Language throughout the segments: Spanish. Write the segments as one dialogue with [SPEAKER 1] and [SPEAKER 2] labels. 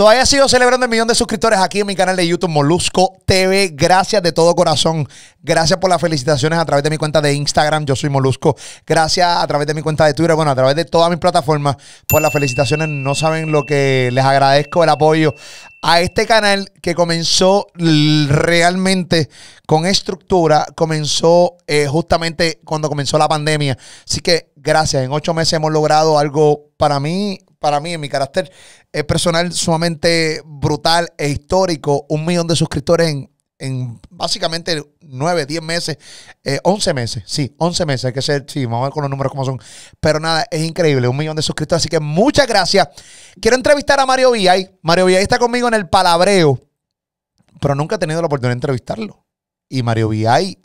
[SPEAKER 1] Todavía sido celebrando el millón de suscriptores aquí en mi canal de YouTube Molusco TV. Gracias de todo corazón. Gracias por las felicitaciones a través de mi cuenta de Instagram. Yo soy Molusco. Gracias a través de mi cuenta de Twitter. Bueno, a través de todas mis plataformas por las felicitaciones. No saben lo que les agradezco el apoyo a este canal que comenzó realmente con estructura, comenzó eh, justamente cuando comenzó la pandemia. Así que gracias, en ocho meses hemos logrado algo para mí, para mí en mi carácter es personal sumamente brutal e histórico. Un millón de suscriptores en, básicamente nueve, diez meses, eh, Once meses, sí, 11 meses, hay que ser, sí, vamos a ver con los números cómo son. Pero nada, es increíble, un millón de suscriptores, así que muchas gracias. Quiero entrevistar a Mario Villay. Mario Villay está conmigo en el palabreo, pero nunca he tenido la oportunidad de entrevistarlo. Y Mario Villay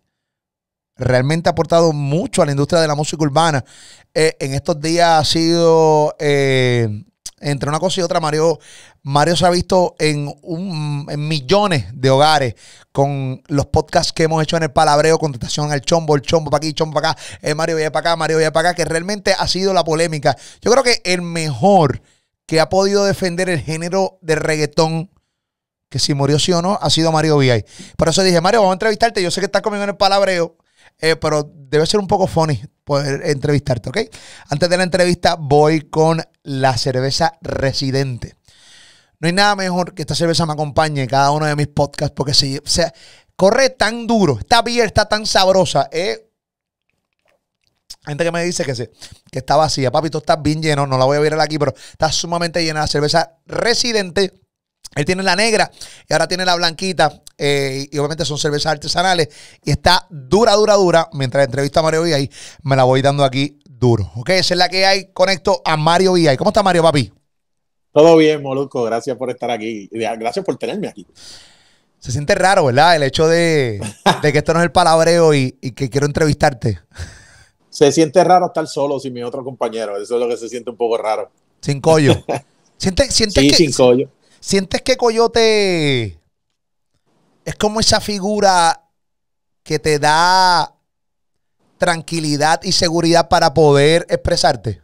[SPEAKER 1] realmente ha aportado mucho a la industria de la música urbana. Eh, en estos días ha sido... Eh, entre una cosa y otra, Mario, Mario se ha visto en, en millones de hogares con los podcasts que hemos hecho en el palabreo, contestación al chombo, el chombo para aquí, chombo para eh, acá, Mario Villa para acá, Mario Villa para acá, que realmente ha sido la polémica. Yo creo que el mejor que ha podido defender el género de reggaetón que si murió sí o no, ha sido Mario Villay. Por eso dije, Mario, vamos a entrevistarte. Yo sé que estás conmigo en el palabreo, eh, pero debe ser un poco funny poder entrevistarte, ¿ok? Antes de la entrevista voy con la cerveza residente. No hay nada mejor que esta cerveza me acompañe en cada uno de mis podcasts porque se, sea, corre tan duro, está bien, está tan sabrosa. Eh. Gente que me dice que, se, que está vacía. Papito, estás bien lleno, no la voy a ver aquí, pero está sumamente llena la cerveza residente él tiene la negra y ahora tiene la blanquita. Eh, y obviamente son cervezas artesanales. Y está dura, dura, dura. Mientras entrevista a Mario y me la voy dando aquí duro. Ok, esa es la que hay. Conecto a Mario y ¿Cómo está Mario, papi?
[SPEAKER 2] Todo bien, Moluco. Gracias por estar aquí. Gracias por tenerme aquí.
[SPEAKER 1] Se siente raro, ¿verdad? El hecho de, que esto no es el palabreo y, que quiero entrevistarte.
[SPEAKER 2] Se siente raro estar solo sin mi otro compañero. Eso es lo que se siente un poco raro.
[SPEAKER 1] Sin collo. Siente, siente sí, sin collo. ¿Sientes que Coyote es como esa figura que te da tranquilidad y seguridad para poder expresarte?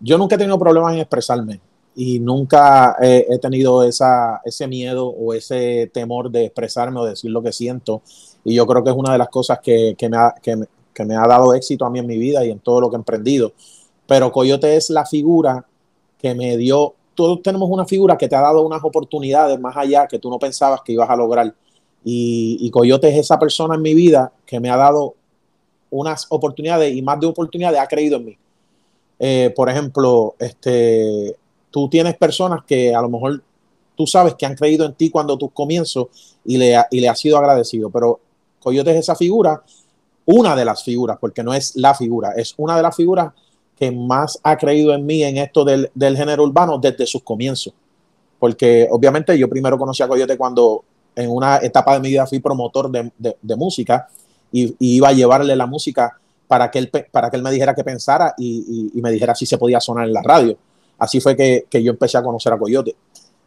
[SPEAKER 2] Yo nunca he tenido problemas en expresarme y nunca he tenido ese miedo o ese temor de expresarme o decir lo que siento. Y yo creo que es una de las cosas que, me que me ha dado éxito a mí en mi vida y en todo lo que he emprendido. Pero Coyote es la figura que me dio todos tenemos una figura que te ha dado unas oportunidades más allá que tú no pensabas que ibas a lograr. Y, Coyote es esa persona en mi vida que me ha dado unas oportunidades y más de oportunidades ha creído en mí. Eh, por ejemplo, este, tú tienes personas que a lo mejor tú sabes que han creído en ti cuando tú comienzos y le, y le sido agradecido, pero Coyote es esa figura, una de las figuras, porque no es la figura, es una de las figuras que más ha creído en mí en esto del, género urbano desde sus comienzos. Porque obviamente yo primero conocí a Coyote cuando en una etapa de mi vida fui promotor de, música y, iba a llevarle la música para que él, para que él me dijera qué pensara y, me dijera si se podía sonar en la radio. Así fue que, yo empecé a conocer a Coyote.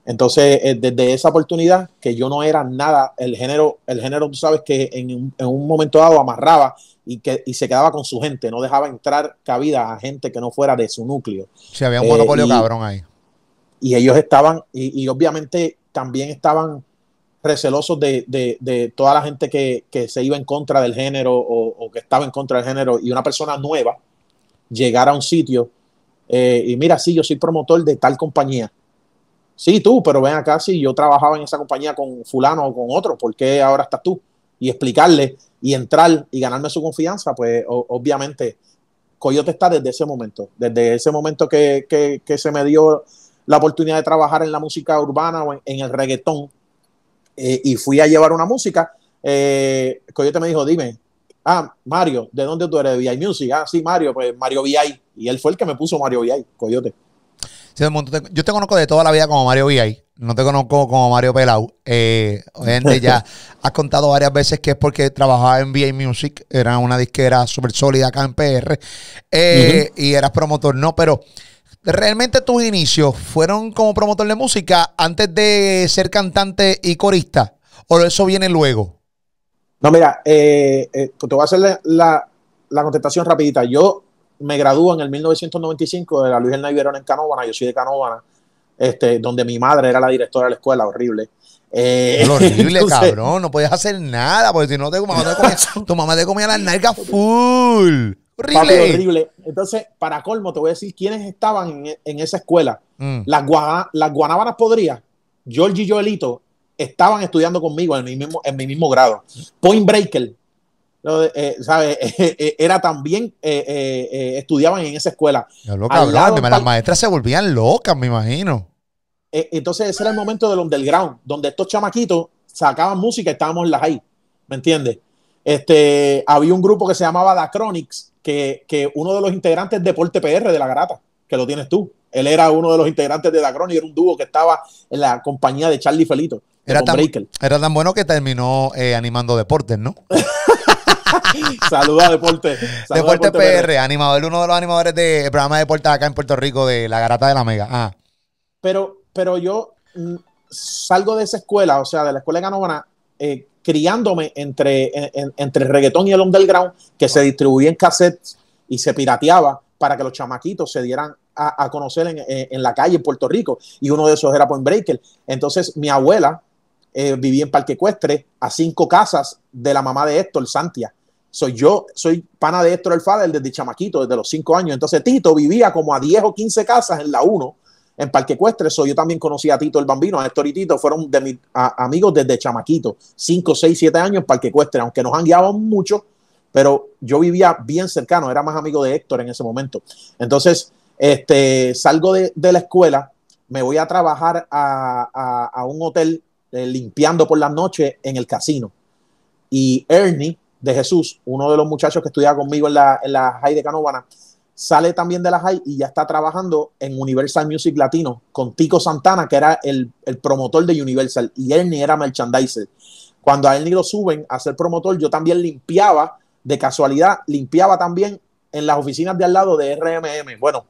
[SPEAKER 2] Entonces, eh, desde esa oportunidad, que yo no era nada, el género, el género, tú sabes que en, en un momento dado amarraba y, que, y se quedaba con su gente, no dejaba entrar cabida a gente que no fuera de su núcleo.
[SPEAKER 1] Sí, había un monopolio eh, cabrón ahí.
[SPEAKER 2] Y ellos estaban, y, obviamente también estaban recelosos de, de, de, toda la gente que, que, se iba en contra del género o, que estaba en contra del género y una persona nueva llegar a un sitio eh, y mira, sí, yo soy promotor de tal compañía. Sí, tú, pero ven acá, si yo trabajaba en esa compañía con fulano o con otro, ¿por qué ahora estás tú? Y explicarle y entrar y ganarme su confianza, pues obviamente Coyote está desde ese momento, desde ese momento que, se me dio la oportunidad de trabajar en la música urbana o en, el reggaetón eh, y fui a llevar una música, eh, Coyote me dijo, dime, ah, Mario, ¿de dónde tú eres? VI Music, ah, sí, Mario, pues Mario VI, y él fue el que me puso Mario VI, Coyote.
[SPEAKER 1] yo te conozco de toda la vida como Mario VI no te conozco como Mario Pelau. Eh, ya has contado varias veces que es porque trabajaba en VA Music, era una disquera súper sólida acá en PR, eh, y eras promotor, no, pero realmente tus inicios fueron como promotor de música antes de ser cantante y corista, o eso viene luego. No, mira, eh, eh te
[SPEAKER 2] voy a hacer la, la, contestación rapidita. Yo me gradúo en el 1995 de la Luis Hernández Verón en Canóvana, yo soy de Canóvana este, donde mi madre era la directora de la escuela, horrible.
[SPEAKER 1] Eh, horrible, cabrón, no podías hacer nada, porque si no, te, tu, mamá te comía, las nalgas full. Horrible. horrible. Entonces, para colmo, te voy a decir quiénes
[SPEAKER 2] estaban en, esa escuela. Mm. Las, las guanábanas podrías, George y Joelito, estaban estudiando conmigo en mi mismo, en mi mismo grado. Point Breaker eh, eh, eh, era también, eh, estudiaban en esa escuela.
[SPEAKER 1] las maestras se volvían locas, me imagino.
[SPEAKER 2] entonces ese era el momento del underground, donde estos chamaquitos sacaban música y estábamos las ahí, ¿me entiendes? Este, había un grupo que se llamaba Da que, uno de los integrantes de Deporte PR de La Garata, que lo tienes tú. Él era uno de los integrantes de Da era un dúo que estaba en la compañía de Charlie Felito.
[SPEAKER 1] Era tan, era tan, bueno que terminó animando deportes, ¿no? Saluda Deporte. Deporte, Deporte, PR, animador, uno de los animadores del programa de deportes acá en Puerto Rico de La Garata de la Mega. Ah.
[SPEAKER 2] Pero, pero yo mm, salgo de esa escuela, o sea, de la escuela de Ganobana, eh, criándome entre, entre el reggaetón y el underground, que se distribuía en cassettes y se pirateaba para que los chamaquitos se dieran a, conocer en, la calle en Puerto Rico. Y uno de esos era Point Breaker. Entonces, mi abuela eh, vivía en Parque Ecuestre, a cinco casas de la mamá de Héctor, Santia. Soy yo, soy pana de Héctor el Fader desde chamaquito, desde los cinco años. Entonces Tito vivía como a 10 o 15 casas en la 1, en Parque Ecuestre. yo también conocí a Tito el Bambino, a Héctor y Tito fueron de amigos desde chamaquito, 5, 6, 7 años en Parque Ecuestre, aunque nos han guiado mucho, pero yo vivía bien cercano, era más amigo de Héctor en ese momento. Entonces, este, salgo de, la escuela, me voy a trabajar a, un hotel eh, limpiando por las noches en el casino. Y Ernie, de Jesús, uno de los muchachos que estudiaba conmigo en la, en la high de Canovana sale también de la high y ya está trabajando en Universal Music Latino con Tico Santana, que era el, promotor de Universal, y Ernie era merchandiser. Cuando a él lo suben a ser promotor, yo también limpiaba, de casualidad, limpiaba también en las oficinas de al lado de RMM. Bueno,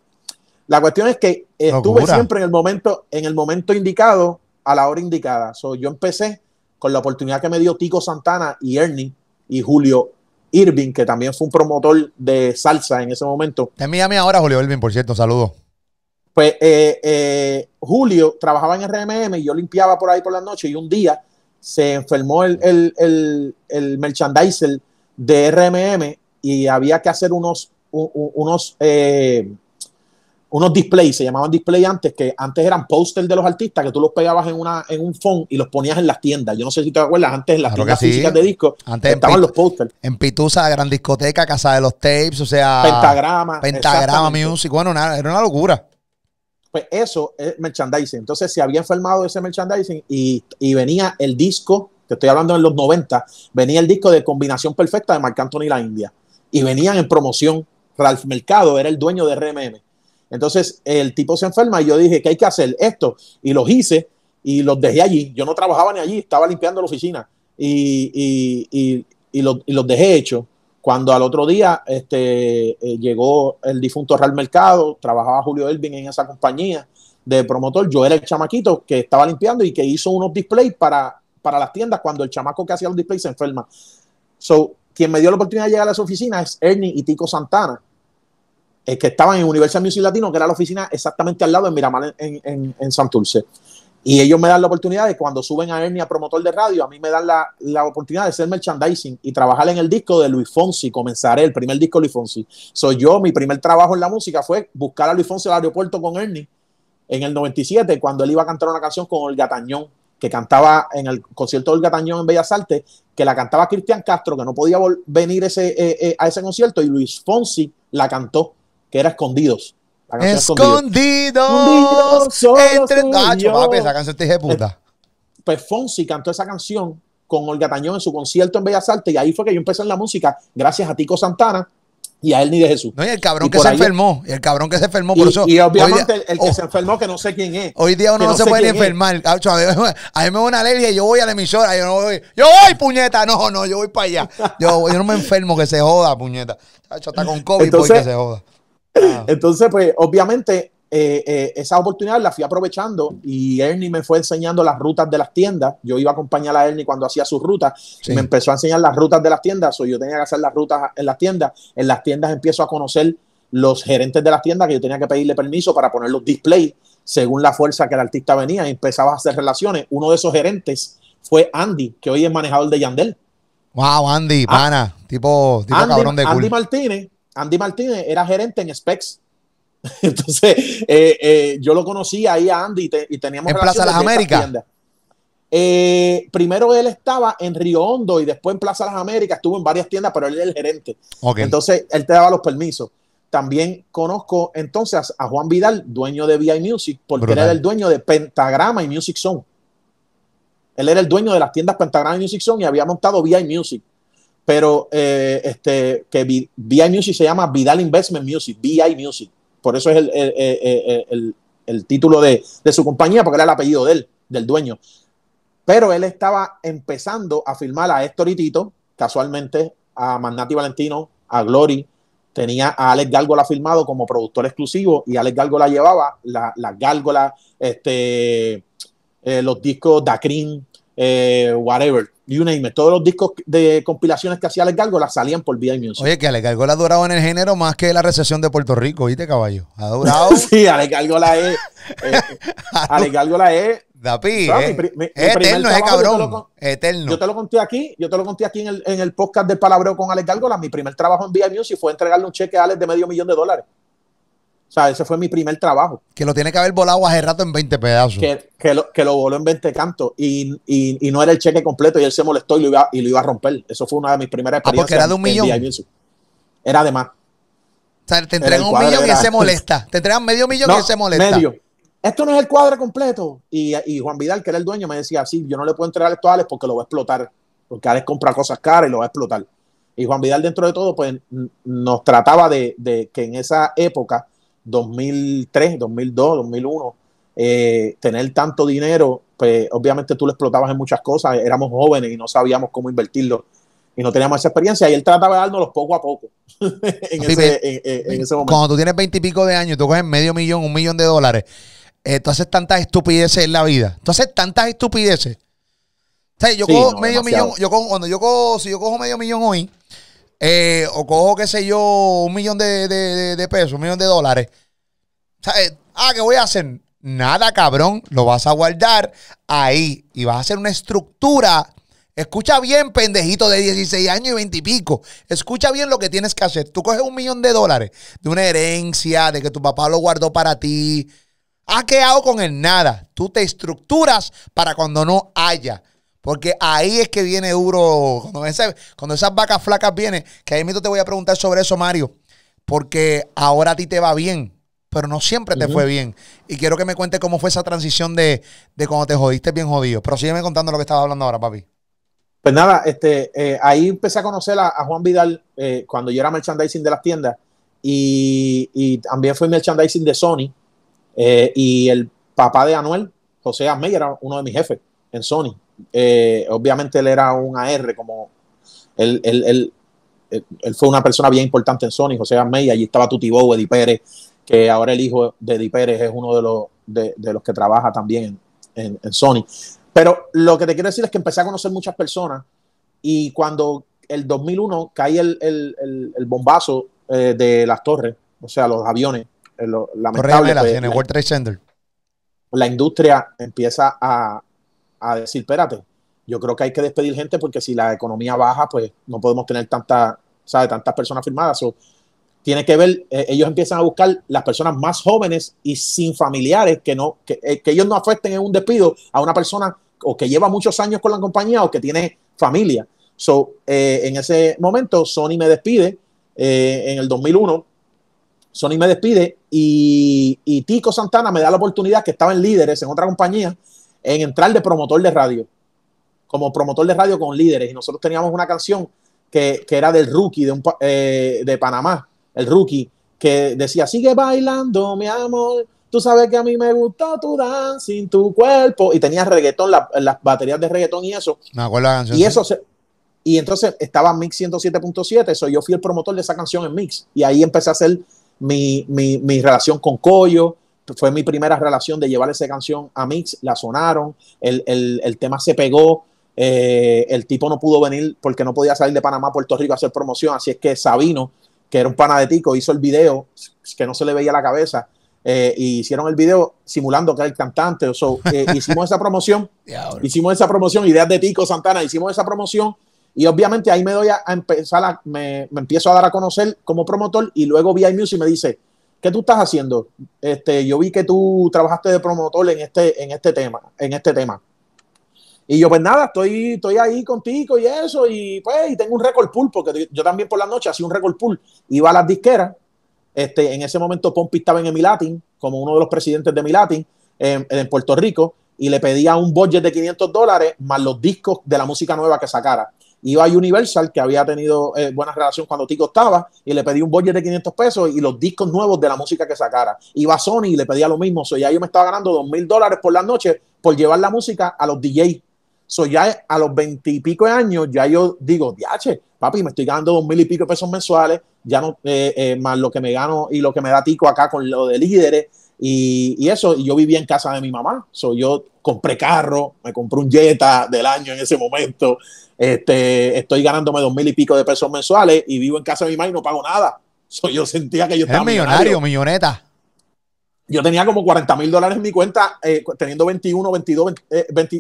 [SPEAKER 2] la cuestión es que estuve siempre en el momento, en el momento indicado, a la hora indicada. yo empecé con la oportunidad que me dio Tico Santana y Ernie y Julio Irving, que también fue un promotor de salsa en ese momento.
[SPEAKER 1] En Miami ahora, Julio Irving, por cierto, saludos.
[SPEAKER 2] Pues eh, eh, Julio trabajaba en RMM y yo limpiaba por ahí por la noche y un día se enfermó el, el, el, merchandiser de RMM y había que hacer unos, unos eh, unos displays, se llamaban display antes, que antes eran póster de los artistas, que tú los pegabas en, una, en un phone y los ponías en las tiendas. Yo no sé si te acuerdas, antes en las físicas de disco, estaban los
[SPEAKER 1] pósters. En Pitusa, Gran Discoteca, Casa de los Tapes, o sea... Pentagrama. Pentagrama Music, bueno, era una locura.
[SPEAKER 2] Pues eso es merchandising. Entonces se había firmado ese merchandising y, y venía el disco, te estoy hablando en los 90, venía el disco de combinación perfecta de Marc Anthony y la India. Y venían en promoción. Ralph Mercado era el dueño de RMM entonces el tipo se enferma y yo dije, que hay que hacer? Esto. Y los hice y los dejé allí. Yo no trabajaba ni allí, estaba limpiando la oficina y, los, dejé hechos. Cuando al otro día este, eh, llegó el difunto Real Mercado, trabajaba Julio Elvin en esa compañía de promotor, yo era el chamaquito que estaba limpiando y que hizo unos displays para, para las tiendas cuando el chamaco que hacía los displays se enferma. So, quien me dio la oportunidad de llegar a esa oficina es Ernie y Tico Santana, eh, que estaban en Universal Music Latino, que era la oficina exactamente al lado de Miramar en, en, Santurce. Y ellos me dan la oportunidad de cuando suben a Ernie a promotor de radio, a mí me dan la, oportunidad de ser merchandising y trabajar en el disco de Luis Fonsi. Comenzaré el primer disco de Luis Fonsi. Soy yo, mi primer trabajo en la música fue buscar a Luis Fonsi al aeropuerto con Ernie en el 97, cuando él iba a cantar una canción con el Gatañón que cantaba en el concierto de Olga Tañón en Bellas Artes, que la cantaba Cristian Castro, que no podía venir ese, eh, eh, a ese concierto, y Luis Fonsi la cantó que era Escondidos.
[SPEAKER 1] Escondidos, Escondidos entre... Ah, chupapi, esa canción te dije puta. Eh,
[SPEAKER 2] pues Fonsi cantó esa canción con Olga Tañón en su concierto en Bellas Artes y ahí fue que yo empecé en la música gracias a Tico Santana
[SPEAKER 1] y a él ni de Jesús. No, y el cabrón que se enfermó, y el cabrón que se enfermó, por eso. Y obviamente el que oh. se enfermó, que no sé quién es. Hoy día uno no, se puede ni enfermar. A mí me da una alergia y yo voy a la emisora, yo no voy. Yo voy, puñeta, no, no, yo voy para allá. Yo, no me enfermo, que se joda, puñeta. está con COVID, voy pues, que se joda. Ah. Entonces, pues obviamente
[SPEAKER 2] eh, eh, esa oportunidad la fui aprovechando y Ernie me fue enseñando las rutas de las tiendas. Yo iba a acompañar a Ernie cuando hacía sus rutas. Y me empezó a enseñar las rutas de las tiendas. o yo tenía que hacer las rutas en las tiendas. En las tiendas empiezo a conocer los gerentes de las tiendas que yo tenía que pedirle permiso para poner los displays según la fuerza que el artista venía. Y empezaba a hacer relaciones. Uno de esos gerentes fue Andy, que hoy es manejador de Yandel.
[SPEAKER 1] Wow, Andy, ah. pana, tipo, tipo cabrón de Andy
[SPEAKER 2] Martínez Andy Martínez era gerente en Specs. Entonces, eh, eh, yo lo conocí ahí a Andy y, teníamos teníamos... En Plaza Las Américas. Eh, primero él estaba en Río Hondo y después en Plaza Las Américas, estuvo en varias tiendas, pero él era el gerente. Entonces, él te daba los permisos. También conozco entonces a Juan Vidal, dueño de VI Music, porque él era el dueño de Pentagrama y Music Zone. Él era el dueño de las tiendas Pentagrama y Music Zone y había montado VI Music pero eh, este, que VI Music se llama Vidal Investment Music, VI Music. Por eso es el, título de, su compañía, porque era el apellido de él, del dueño. Pero él estaba empezando a filmar a Héctor y Tito, casualmente, a Magnati Valentino, a Glory. Tenía a Alex la filmado como productor exclusivo y Alex la llevaba las la, la este, eh, los discos Dacrin, eh, whatever, you name it. Todos los discos de compilaciones que hacía Alex Gargola salían por
[SPEAKER 1] VI Music. Oye, que Alex la ha durado en el género más que la recesión de Puerto Rico, ¿viste, caballo? Ha durado. sí,
[SPEAKER 2] Alex la es. Eh, eh, ah, Alex la es. Dapi, eterno, es cabrón. eterno. Yo te lo conté aquí, yo te lo conté aquí en el, podcast de Palabreo con Alex Gargola Mi primer trabajo en VI Music fue entregarle un cheque a Alex de medio millón de dólares. O sea, ese fue mi primer trabajo.
[SPEAKER 1] Que lo tiene que haber volado hace rato en 20 pedazos.
[SPEAKER 2] Que, lo, voló en 20 cantos y, no era el cheque completo y él se molestó y lo iba, a romper. Eso fue una de mis primeras experiencias. Ah, porque era de un millón. Era de más. O
[SPEAKER 1] sea, te entregan un millón y se molesta. Te entregan medio millón y se molesta. Medio.
[SPEAKER 2] Esto no es el cuadro completo. Y, Juan Vidal, que era el dueño, me decía, sí, yo no le puedo entregar esto a Alex porque lo va a explotar. Porque Alex compra cosas caras y lo va a explotar. Y Juan Vidal, dentro de todo, pues nos trataba de, de que en esa época 2003, 2002, 2001, tener tanto dinero, pues obviamente tú lo explotabas en muchas cosas, éramos jóvenes y no sabíamos cómo invertirlo y no teníamos esa experiencia y él trataba de dárnoslos poco a poco en, ese, momento. Cuando tú
[SPEAKER 1] tienes veintipico de años, y tú coges medio millón, un millón de dólares, entonces eh, tú haces tantas estupideces en la vida, tú haces tantas estupideces. yo cojo medio millón, yo cuando yo cojo, si yo cojo medio millón hoy, eh, o cojo, qué sé yo, un millón de, pesos, un millón de dólares. Eh, ah, ¿qué voy a hacer? Nada, cabrón, lo vas a guardar ahí y vas a hacer una estructura. Escucha bien, pendejito de 16 años y 20 y pico. Escucha bien lo que tienes que hacer. Tú coges un millón de dólares de una herencia, de que tu papá lo guardó para ti. ha ah, quedado con el nada? Tú te estructuras para cuando no haya. Porque ahí es que viene duro. Cuando, esas vacas flacas vienen, que ahí mismo te voy a preguntar sobre eso, Mario. Porque ahora a ti te va bien, pero no siempre te fue bien. Y quiero que me cuentes cómo fue esa transición de, cuando te jodiste bien jodido. Pero sígueme contando lo que estaba hablando ahora, papi.
[SPEAKER 2] Pues nada, este, eh, ahí empecé a conocer a, Juan Vidal eh, cuando yo era merchandising de las tiendas y, también fui merchandising de Sony. Eh, y el papá de Anuel, José Armey, era uno de mis jefes en Sony. Eh, obviamente él era un AR, como él, él, fue una persona bien importante en Sony, José May, allí estaba Tuti Edi Eddie Pérez, que ahora el hijo de Eddie Pérez es uno de los, de, los que trabaja también en, Sony. Pero lo que te quiero decir es que empecé a conocer muchas personas y cuando el 2001 cae el, bombazo eh, de las torres, o sea, los aviones, eh, en pues, La industria empieza a, a decir, espérate, yo creo que hay que despedir gente porque si la economía baja, pues no podemos tener tanta, tantas personas firmadas. So, tiene que ver, eh, ellos empiezan a buscar las personas más jóvenes y sin familiares que no, eh, que, ellos no afecten en un despido a una persona o que lleva muchos años con la compañía o que tiene familia. So, eh, en ese momento, Sony me despide en el 2001. Sony me despide y, y Tico Santana me da la oportunidad que estaba en líderes en otra compañía en entrar de promotor de radio, como promotor de radio con líderes. Y nosotros teníamos una canción que, era del rookie eh, de, Panamá, el rookie, que decía, sigue bailando, mi amor. Tú sabes que a mí me gustó tu dancing, tu cuerpo. Y tenía reggaetón, las baterías de reggaetón y eso.
[SPEAKER 1] Me acuerdo la canción. Y
[SPEAKER 2] eso y entonces estaba Mix 107.7, eso yo fui el promotor de esa canción en Mix. Y ahí empecé a hacer mi, mi relación con Coyo, fue mi primera relación de llevar esa canción a Mix, la sonaron, el, tema se pegó, eh, el tipo no pudo venir porque no podía salir de Panamá a Puerto Rico a hacer promoción, así es que Sabino, que era un pana de hizo el video, que no se le veía la cabeza, eh, y hicieron el video simulando que era el cantante, eh, hicimos esa promoción, hicimos esa promoción, ideas de Tico Santana, hicimos esa promoción, y obviamente ahí me doy a, empezar, a, me, empiezo a dar a conocer como promotor, y luego VI Music me dice, ¿Qué tú estás haciendo? Este, yo vi que tú trabajaste de promotor en este, en este tema, en este tema. Y yo, pues nada, estoy, estoy ahí contigo y eso, y pues, y tengo un record pool, porque yo también por la noche hacía un record pool, iba a las disqueras, este, en ese momento Pompi estaba en Emilatin, como uno de los presidentes de Emilatin, en, en Puerto Rico, y le pedía un budget de 500 dólares más los discos de la música nueva que sacara iba a Universal, que había tenido buenas eh, buena cuando Tico estaba, y le pedí un budget de 500 pesos y los discos nuevos de la música que sacara. Iba a Sony y le pedía lo mismo. soy ya yo me estaba ganando 2 mil dólares por la noche por llevar la música a los DJs. soy ya a los 20 pico de años, ya yo digo, diache, papi, me estoy ganando dos mil y pico pesos mensuales, ya no, eh, eh, más lo que me gano y lo que me da Tico acá con lo de líderes y, eso, y yo vivía en casa de mi mamá, so, yo compré carro, me compré un Jetta del año en ese momento, este, estoy ganándome dos mil y pico de pesos mensuales y vivo en casa de mi mamá y no pago nada. So, yo sentía que yo estaba... millonario, milloneta. Yo tenía como 40 mil dólares en mi cuenta, eh, teniendo 21, 22,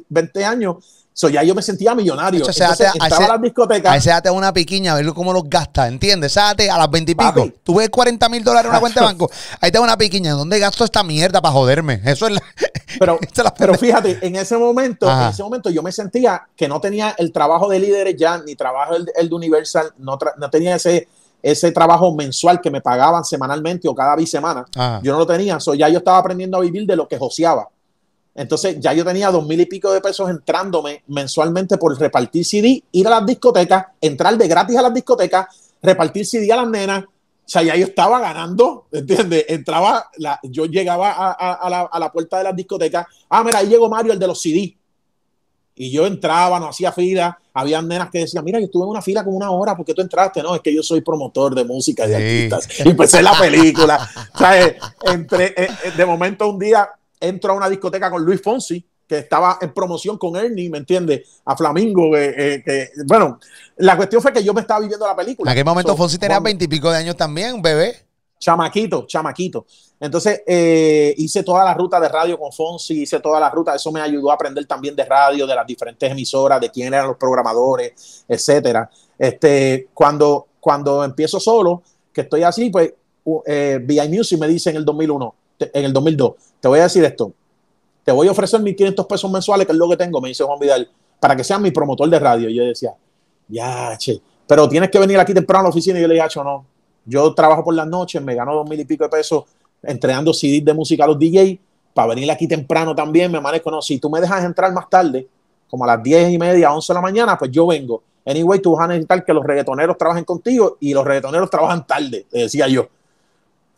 [SPEAKER 2] 20 años, So ya yo me sentía millonario. las discotecas.
[SPEAKER 1] Ahí una piquiña, a ver cómo los gasta, ¿entiendes? a las 20 y pico. Tú ves 40 mil dólares en una cuenta de banco. Ahí te una piquiña. ¿Dónde gasto esta mierda para joderme? Eso es Pero, pero fíjate,
[SPEAKER 2] en ese momento, en ese momento yo me sentía que no tenía el trabajo de líderes ya, ni trabajo el, de Universal, no, tenía ese ese trabajo mensual que me pagaban semanalmente o cada bisemana, yo no lo tenía. So, ya yo estaba aprendiendo a vivir de lo que joseaba. Entonces ya yo tenía dos mil y pico de pesos entrándome mensualmente por repartir CD, ir a las discotecas, entrar de gratis a las discotecas, repartir CD a las nenas. O sea, ya yo estaba ganando, ¿entiendes? Entraba, la, yo llegaba a, la, puerta de las discotecas. Ah, mira, ahí llegó Mario, el de los CD. Y yo entraba, no hacía fila. Había nenas que decían, mira, yo estuve en una fila como una hora, porque tú entraste? No, es que yo soy promotor de música y de artistas. Y empecé la película. o sea, eh, entre, eh, eh, de momento un día entro a una discoteca con Luis Fonsi, que estaba en promoción con Ernie, ¿me entiendes? A Flamingo, eh, eh, que, bueno, la cuestión fue que yo me estaba viviendo la película. En aquel momento Fonsi tenía veintipico de años también, bebé. Chamaquito, chamaquito. Entonces eh, hice toda la ruta de radio con Fonsi, hice toda la ruta, eso me ayudó a aprender también de radio, de las diferentes emisoras, de quién eran los programadores, etcétera. Este, cuando, cuando empiezo solo, que estoy así, pues VI Music me dice en el 2001, en el 2002, te voy a decir esto, te voy a ofrecer 1.500 pesos mensuales, que es lo que tengo, me dice Juan Vidal, para que seas mi promotor de radio. Y yo decía, ya, che, pero tienes que venir aquí temprano a la oficina. Y yo le dije, no, yo trabajo por las noches, me gano dos mil y pico de pesos entregando CDs de música a los DJ, para venir aquí temprano también, me amanezco, no, si tú me dejas entrar más tarde, como a las 10 y media, 11 de la mañana, pues yo vengo. Anyway, tú vas a necesitar que los reggaetoneros trabajen contigo y los reggaetoneros trabajan tarde, decía yo.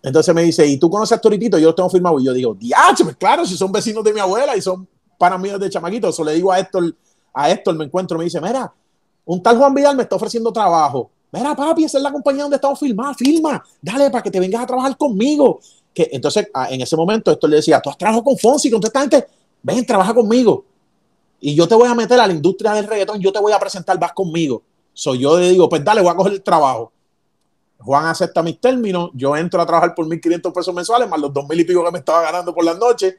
[SPEAKER 2] Entonces me dice, ¿y tú conoces a Toritito? Yo los tengo firmado. Y yo digo, diacho pues claro, si son vecinos de mi abuela y son panas míos de chamaquito. Eso le digo a Héctor, a me encuentro, me dice, mira, un tal Juan Vidal me está ofreciendo trabajo. Mira, papi, esa es la compañía donde estamos firmados, firma, dale para que te vengas a trabajar conmigo. Que, entonces, en ese momento, Héctor le decía, tú has trabajado con Fonsi, con esta gente, ven, trabaja conmigo. Y yo te voy a meter a la industria del reggaetón, yo te voy a presentar, vas conmigo. Soy yo le digo, pues dale, voy a coger el trabajo. Juan acepta mis términos, yo entro a trabajar por 1.500 pesos mensuales, más los 2.000 y pico que me estaba ganando por las noches,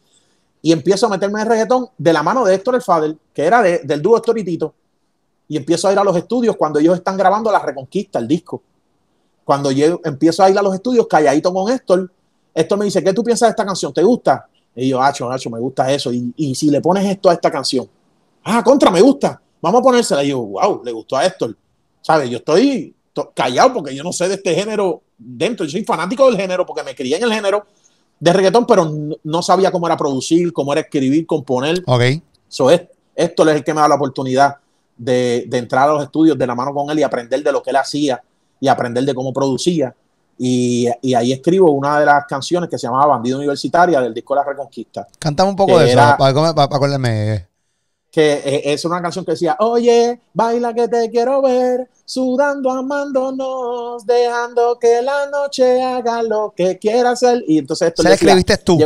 [SPEAKER 2] y empiezo a meterme en reggaetón de la mano de Héctor El Fadel, que era del dúo Héctor y Tito, y empiezo a ir a los estudios cuando ellos están grabando La Reconquista, el disco. Cuando yo empiezo a ir a los estudios calladito con Héctor, Héctor me dice, ¿qué tú piensas de esta canción? ¿Te gusta? Y yo, Hacho, Hacho, me gusta eso. Y, y si le pones esto a esta canción, ah, contra, me gusta, vamos a ponérsela. Y yo, wow, le gustó a Héctor. ¿Sabes? Yo estoy callado porque yo no sé de este género dentro. Yo soy fanático del género porque me crié en el género de reggaetón, pero no sabía cómo era producir, cómo era escribir, componer. Ok. So, esto es el que me da la oportunidad de, entrar a los estudios de la mano con él y aprender de lo que él hacía y aprender de cómo producía. Y, ahí escribo una de las canciones que se llamaba Bandido Universitaria del disco La Reconquista. Cantame un poco de eso,
[SPEAKER 1] eh
[SPEAKER 2] que eh, es una canción que decía, oye, baila que te quiero ver, sudando, amándonos, dejando que la noche haga lo que quiera hacer. Y entonces esto... Se le escribiste tú.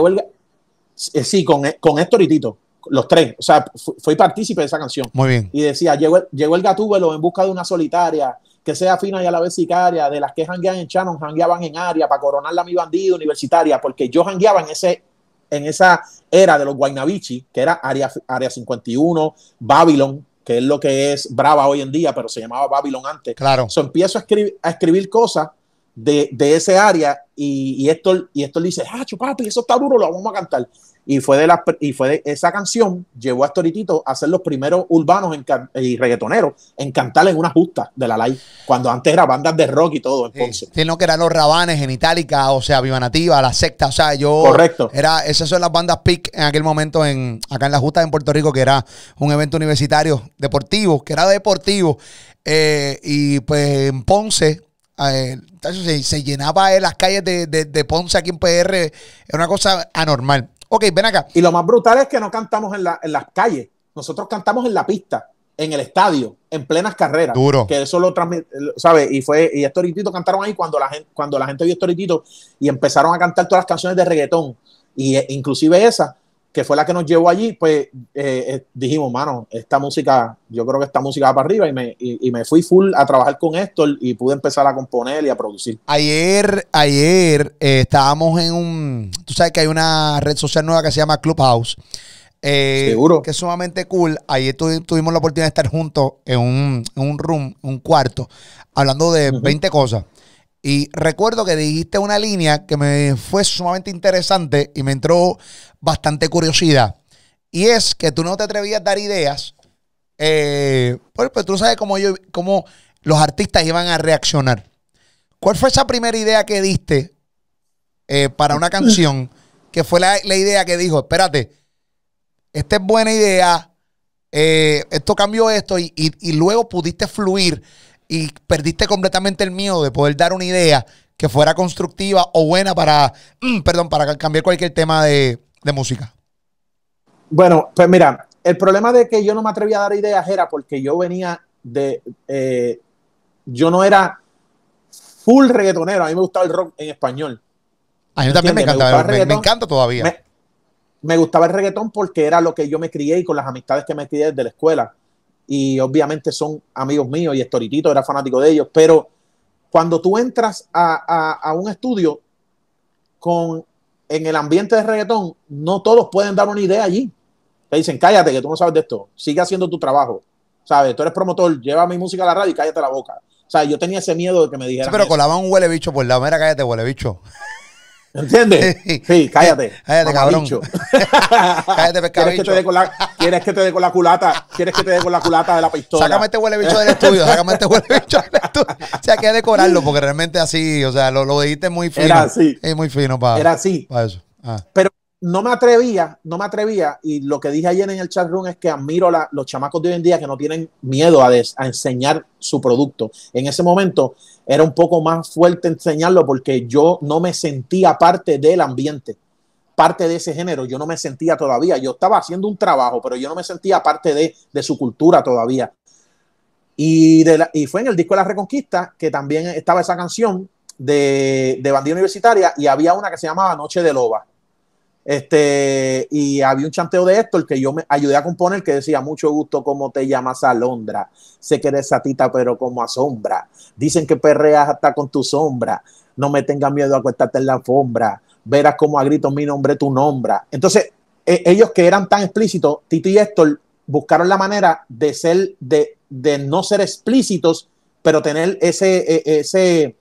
[SPEAKER 2] Eh, sí, con, eh, con Héctor y los tres. O sea, fui, partícipe de esa canción. Muy bien. Y decía, llegó, llegó el gatúbelo en busca de una solitaria, que sea fina y a la vez sicaria, de las que janguean en Shannon, jangueaban en área para coronarla a mi bandido universitaria, porque yo jangueaba en ese en esa era de los Guaynabichi, que era Área, área 51, Babylon, que es lo que es Brava hoy en día, pero se llamaba Babylon antes. Claro. So, empiezo a, a escribir cosas de, ese área y, y, esto y esto le dice, ah, chupate, eso está duro, lo vamos a cantar. Y fue de la, y fue de esa canción, llevó a Storitito a ser los primeros urbanos en, y reggaetoneros en cantar en una justa de la live, cuando antes era bandas de rock y todo
[SPEAKER 1] sino Sí, que eran los Rabanes, en Itálica, o sea, Viva Nativa, La Secta, o sea, yo... Correcto. Era, esas son las bandas PIC en aquel momento en, acá en La Justa en Puerto Rico, que era un evento universitario deportivo, que era deportivo, eh, y pues en Ponce se, llenaba las calles de, Ponce aquí en PR. es una cosa anormal. Ok, ven acá. Y lo más brutal es que no cantamos en, las calles. Nosotros cantamos en la pista,
[SPEAKER 2] en el estadio, en plenas carreras. Duro. Que eso lo transmite, ¿sabes? Y fue, y Estoritito cantaron ahí cuando la gente, cuando la gente vio y empezaron a cantar todas las canciones de reggaetón. Y eh, inclusive esa, que fue la que nos llevó allí, pues eh, eh, dijimos, mano, esta música, yo creo que esta música va para arriba y me, y, me fui full a trabajar con esto y pude empezar a componer y a producir.
[SPEAKER 1] Ayer, ayer eh, estábamos en un, tú sabes que hay una red social nueva que se llama Clubhouse. Seguro. Que es sumamente cool. Ayer tuvimos la oportunidad de estar juntos en un, un room, un cuarto, hablando de 20 cosas. Y recuerdo que dijiste una línea que me fue sumamente interesante y me entró bastante curiosidad. Y es que tú no te atrevías a dar ideas, eh, pues, pues tú sabes cómo, los artistas iban a reaccionar. ¿Cuál fue esa primera idea que diste eh, para una canción? Que fue la, idea que dijo, espérate, esta es buena idea, eh, esto cambió esto y luego pudiste fluir y perdiste completamente el miedo de poder dar una idea que fuera constructiva o buena para, mm, perdón, para cambiar cualquier tema de, música? Bueno, pues mira, el problema de que yo no me atrevía a dar ideas
[SPEAKER 2] era porque yo venía de, eh, yo no era full reggaetonero, a mí me gustaba el rock en español.
[SPEAKER 1] A mí también me encanta, me, me,
[SPEAKER 2] encanta todavía. Me, gustaba el reggaetón porque era lo que yo me crié y con las amistades que me crié desde la escuela y obviamente son amigos míos y Estoritito era fanático de ellos, pero cuando tú entras a, un estudio con, en el ambiente de reggaetón, no todos pueden dar una idea allí. Te dicen, cállate, que tú no sabes de esto, sigue haciendo tu trabajo, ¿sabes? Tú eres promotor, lleva mi música a la radio y cállate la boca. O sea, yo tenía ese miedo de que me dijeran. pero
[SPEAKER 1] colaba un huele bicho por la mera, cállate, huele bicho. ¿Entiendes? Sí, cállate. cállate, cabrón.
[SPEAKER 2] cállate, pescabicho. ¿Quieres, que te dé con la culata? ¿Quieres que te dé con la
[SPEAKER 1] culata de la pistola? Sácame este huele bicho del estudio. Sácame este huele bicho del estudio. O sea, hay que decorarlo porque realmente así, o sea, lo, lo dijiste muy fino. Era así. Es muy fino para. Era así. Para eso. Ah. Pero
[SPEAKER 2] no me atrevía, no me atrevía, y lo que dije ayer en el chat room es que admiro la, los chamacos de hoy en día que no tienen miedo a, enseñar su producto. En ese momento era un poco más fuerte enseñarlo porque yo no me sentía parte del ambiente, parte de ese género, yo no me sentía todavía, yo estaba haciendo un trabajo, pero yo no me sentía parte de, su cultura todavía. Y, fue en el disco de la Reconquista que también estaba esa canción de, de universitaria y había una que se llamaba Noche de Loba este, y había un chanteo de Héctor que yo me ayudé a componer que decía, mucho gusto como te llamas Alondra, sé que eres satita pero como asombra, dicen que perreas hasta con tu sombra, no me tengas miedo a acostarte en la alfombra, verás como a grito mi nombre tu nombra. Entonces, e, ellos que eran tan explícitos, Tito y Héctor, buscaron la manera de ser, de, no ser explícitos, pero tener ese, e, ese,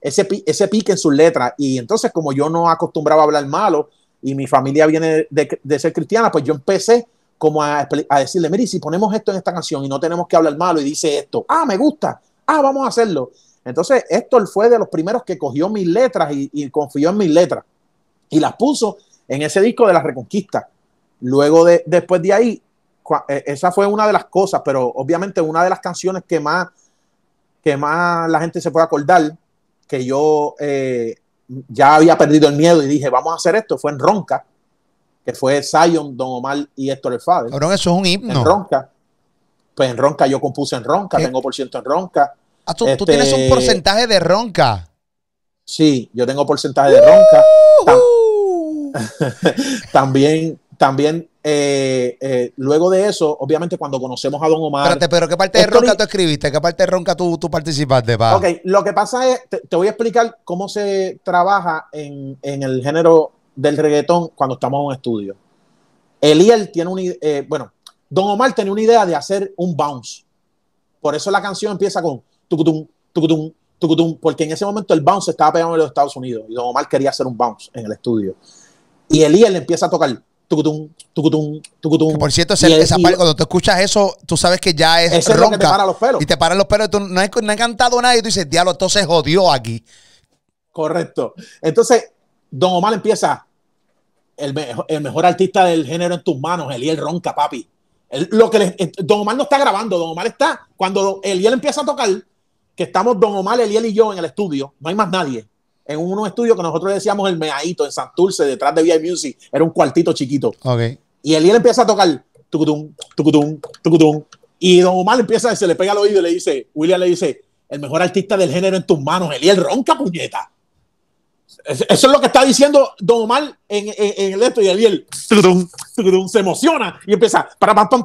[SPEAKER 2] ese, ese pique en sus letras. Y entonces, como yo no acostumbraba a hablar malo, y mi familia viene de, ser cristiana, pues yo empecé como a, decirle, mire, si ponemos esto en esta canción y no tenemos que hablar malo y dice esto, ah, me gusta, ah, vamos a hacerlo. Entonces, Héctor fue de los primeros que cogió mis letras y, confió en mis letras y las puso en ese disco de la Reconquista. Luego, de, después de ahí, e, esa fue una de las cosas, pero obviamente una de las canciones que más, que más la gente se puede acordar, que yo eh, ya había perdido el miedo y dije, vamos a hacer esto, fue en Ronca, que fue Zion, Don Omar y Héctor El Cabrón, eso es un himno. En Ronca. Pues en Ronca yo compuse en Ronca, tengo por ciento en Ronca. Ah, tú, tienes un este porcentaje
[SPEAKER 1] de Ronca.
[SPEAKER 2] Sí, yo tengo porcentaje de Ronca. también, también eh, eh, luego de eso, obviamente cuando conocemos a Don
[SPEAKER 1] Omar. Espérate, pero ¿qué parte de Ronca tú escribiste? ¿Qué parte de Ronca tú, tú participaste? Pa? Ok,
[SPEAKER 2] lo que pasa es, te, voy a explicar cómo se trabaja en, el género del reggaetón cuando estamos en un estudio. Eliel tiene una eh, bueno, Don Omar tenía una idea de hacer un bounce. Por eso la canción empieza con porque en ese momento el bounce estaba pegado en los Estados Unidos y Don Omar quería hacer un bounce en el estudio. Y Eliel empieza a tocar por cierto, cuando
[SPEAKER 1] tú escuchas eso, tú sabes que ya es ronca. Es que te para los pelos. Y te paran los pelos. Tú, no, has, cantado nada y tú dices, diablo, entonces jodió aquí. Correcto. Entonces, Don Omar empieza, el,
[SPEAKER 2] mejor artista del género en tus manos, Eliel Ronca, papi. lo que eh, Don Omar no está grabando, Don Omar está, cuando Eliel empieza a tocar, que estamos Don Omar, Eliel y yo en el estudio, no hay más nadie en un estudio que nosotros decíamos el meadito en Santurce, detrás de VI Music, era un cuartito chiquito. Y Eliel empieza a tocar Y Don Omar empieza, se le pega al oído y le dice, William le dice, el mejor artista del género en tus manos, Eliel Ronca, puñeta. Eso es lo que está diciendo Don Omar en, el esto y Eliel se emociona y empieza para pam pam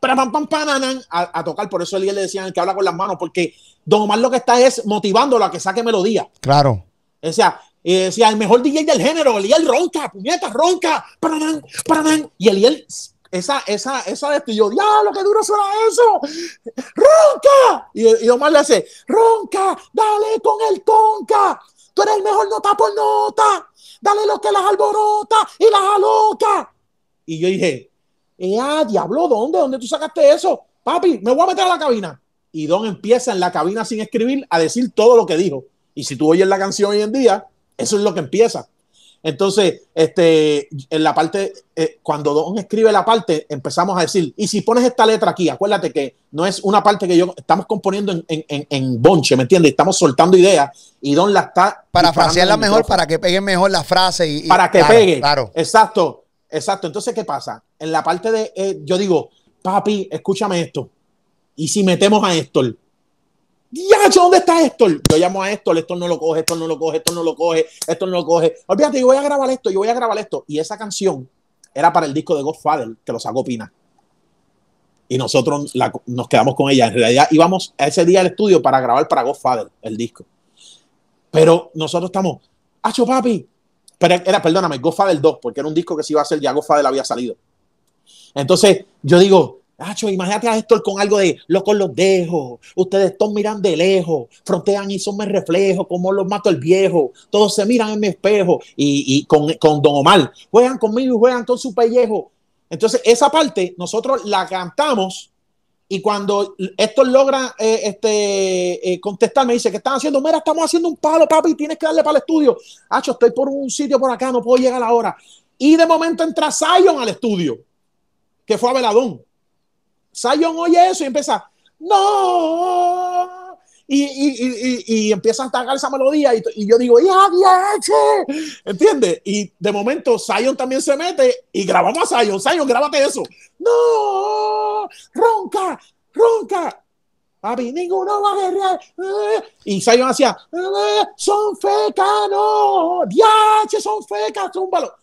[SPEAKER 2] para pam pam a, a tocar. Por eso Eliel le decían que habla con las manos, porque Don Omar lo que está es motivándolo a que saque melodía. Claro. O sea, decía eh, el mejor DJ del género, Eliel ronca, puñeta, ronca, paranán, paranán. Y Eliel, esa, esa, esa de esto, y yo, diablo, duro suena eso, ronca. Y, Omar le hace, ronca, dale con el conca tú eres el mejor nota por nota, dale lo que las alborota y las aloca. Y yo dije, eh diablo, ¿dónde? ¿Dónde tú sacaste eso? Papi, me voy a meter a la cabina. Y Don empieza en la cabina sin escribir a decir todo lo que dijo. Y si tú oyes la canción hoy en día, eso es lo que empieza. Entonces, este, en la parte, eh, cuando Don escribe la parte, empezamos a decir, y si pones esta letra aquí, acuérdate que no es una parte que yo estamos componiendo en, bonche, ¿me entiendes? Estamos soltando ideas y Don la está. Para frasearla mejor, para que pegue
[SPEAKER 1] mejor la frase y. para que pegue. Claro.
[SPEAKER 2] Exacto, exacto. Entonces, ¿qué pasa? En la parte de, eh, yo digo, papi, escúchame esto. Y si metemos a Héctor, ya, ¿dónde está Héctor? Yo llamo a Héctor, Héctor no lo coge, Héctor no lo coge, Héctor no lo coge, Héctor no lo coge. Olvídate, yo voy a grabar esto, yo voy a grabar esto. Y esa canción era para el disco de Godfather, que lo sacó Pina. Y nosotros nos quedamos con ella. En realidad íbamos ese día al estudio para grabar para Godfather el disco. Pero nosotros estamos, ¡Acho papi! Pero era, perdóname, Godfather 2, porque era un disco que se iba a hacer, ya Godfather había salido. Entonces yo digo, imagínate a Héctor con algo de locos los dejo, ustedes todos miran de lejos, frontean y son mis reflejo, como los mato el viejo, todos se miran en mi espejo y, y con, con, Don Omar, juegan conmigo y juegan con su pellejo. Entonces, esa parte nosotros la cantamos y cuando Héctor logra eh, este, eh, contestar, me dice, que están haciendo? Mira, estamos haciendo un palo, papi, tienes que darle para el estudio. Hacho, estoy por un sitio por acá, no puedo llegar ahora. Y de momento entra Zion al estudio, que fue a Veladón. Sion oye eso y empieza, no. Y, y, y, y a atacar esa melodía y, yo digo, ¡ya, ya, ¿Entiendes? Y de momento Sion también se mete y grabamos a Sion, Sion, grábate eso. ¡No! ¡Ronca! ¡Ronca! Papi, ninguno va a guerrear. Y Sion hacía, ¡son no ya, son fecas! ¡Túmbalo!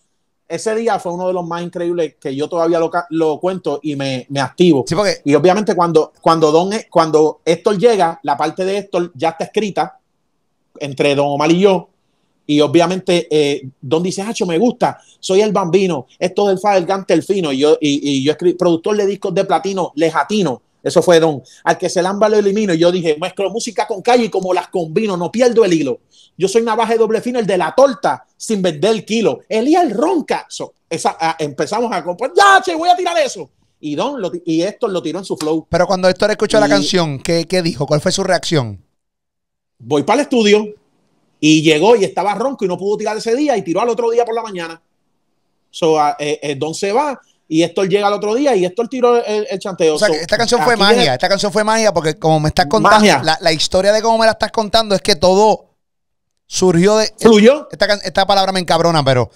[SPEAKER 2] ese día fue uno de los más increíbles que yo todavía lo, lo cuento y me, activo. Y obviamente cuando, cuando, Don, e, cuando Héctor llega, la parte de Héctor ya está escrita entre Don Omar y yo. Y obviamente eh, Don dice, Hacho, me gusta, soy el bambino, esto del Fadel Gante el fino. Y yo, y, y yo escribí, productor de discos de platino, lejatino. Eso fue Don. Al que se lamba lo elimino. Y yo dije, mezclo música con calle y como las combino, no pierdo el hilo. Yo soy navaja de doble fino, el de la torta, sin vender el kilo. Elías el ronca. Ah, empezamos a comprar. Ya, che, voy a tirar eso. Y Don y Héctor lo tiró en su flow.
[SPEAKER 1] Pero cuando Héctor escuchó la canción, ¿qué, ¿qué dijo? ¿Cuál fue su reacción? Voy para el estudio
[SPEAKER 2] y llegó y estaba ronco y no pudo tirar ese día y tiró al otro día por la mañana. So, ah, eh, eh, Don se va y esto llega el otro día y esto tiró el, el, chanteo. O sea, esta canción fue magia,
[SPEAKER 1] esta canción fue magia porque como me estás contando, la, historia de cómo me la estás contando es que todo surgió de... ¿Fluyó? Esta, palabra me encabrona, pero...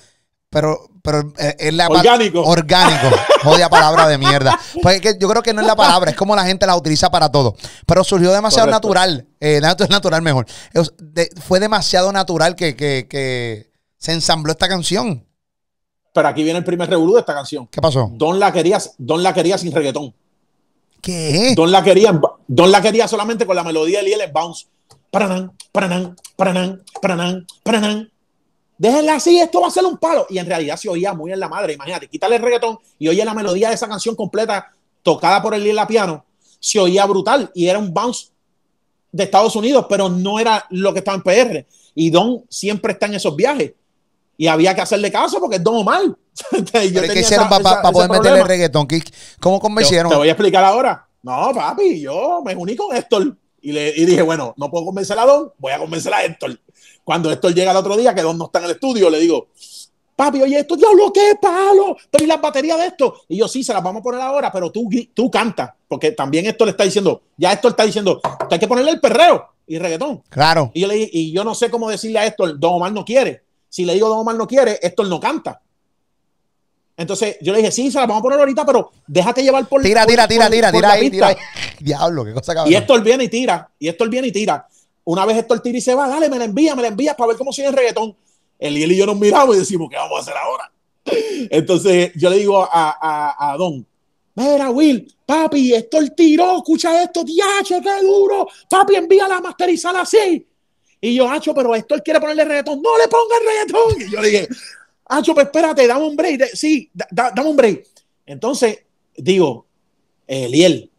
[SPEAKER 1] Pero, pero eh, es la orgánico. Orgánico. Jodia palabra de mierda. Pues yo creo que no es la palabra, es como la gente la utiliza para todo. Pero surgió demasiado natural. Eh, natural mejor. fue demasiado natural que, que, que se ensambló esta canción. Pero aquí viene el primer revolú de esta canción. ¿Qué pasó? Don la quería, Don la quería sin reggaetón. ¿Qué?
[SPEAKER 2] Don la quería, Don la quería solamente con la melodía de Lieles Bounce. Paranán, paranán, paranán, paranán, paranán. Déjenla así, esto va a ser un palo. Y en realidad se oía muy en la madre. Imagínate, quítale el reggaetón y oye la melodía de esa canción completa tocada por el Lila Piano. Se oía brutal y era un bounce de Estados Unidos, pero no era lo que estaba en PR. Y Don siempre está en esos viajes y había que hacerle caso porque es Don Omar. ¿Qué hicieron para poder meterle el
[SPEAKER 1] reggaetón? ¿Cómo convencieron? Te, te voy a
[SPEAKER 2] explicar ahora. No, papi, yo me uní con Héctor y, le, dije, bueno, no puedo convencer a Don, voy a convencer a Héctor. Cuando Héctor llega el otro día, que Don no está en el estudio, le digo, papi, oye, esto ya lo que palo, pero y las baterías de esto. Y yo, sí, se las vamos a poner ahora, pero tú, tú canta, porque también esto le está diciendo, ya Héctor está diciendo, hay que ponerle el perreo y reggaetón. Claro. Y yo, y yo no sé cómo decirle a Héctor, Don Omar no quiere si le digo Don Omar no quiere, Héctor no canta. Entonces yo le dije, sí, se la vamos a poner ahorita, pero déjate llevar por Tira, tira, tira, tira, tira, tira
[SPEAKER 1] Diablo, qué cosa cabrón. Y
[SPEAKER 2] Héctor viene y tira, y Héctor viene y tira. Una vez Héctor tira y se va, dale, me la envía, me la envía para ver cómo sigue el reggaetón. El y y yo nos miramos y decimos,
[SPEAKER 1] ¿qué vamos a hacer ahora?
[SPEAKER 2] Entonces yo le digo a, Don, mira Will, papi, Héctor tiró, escucha esto, diache, qué duro, papi, envía la masterizar así. Y yo, Hacho, pero esto él quiere ponerle reggaetón. No le ponga reggaetón. Y yo dije, Hacho, pero espérate, dame un break. Sí, dame un break. Entonces, digo, Eliel,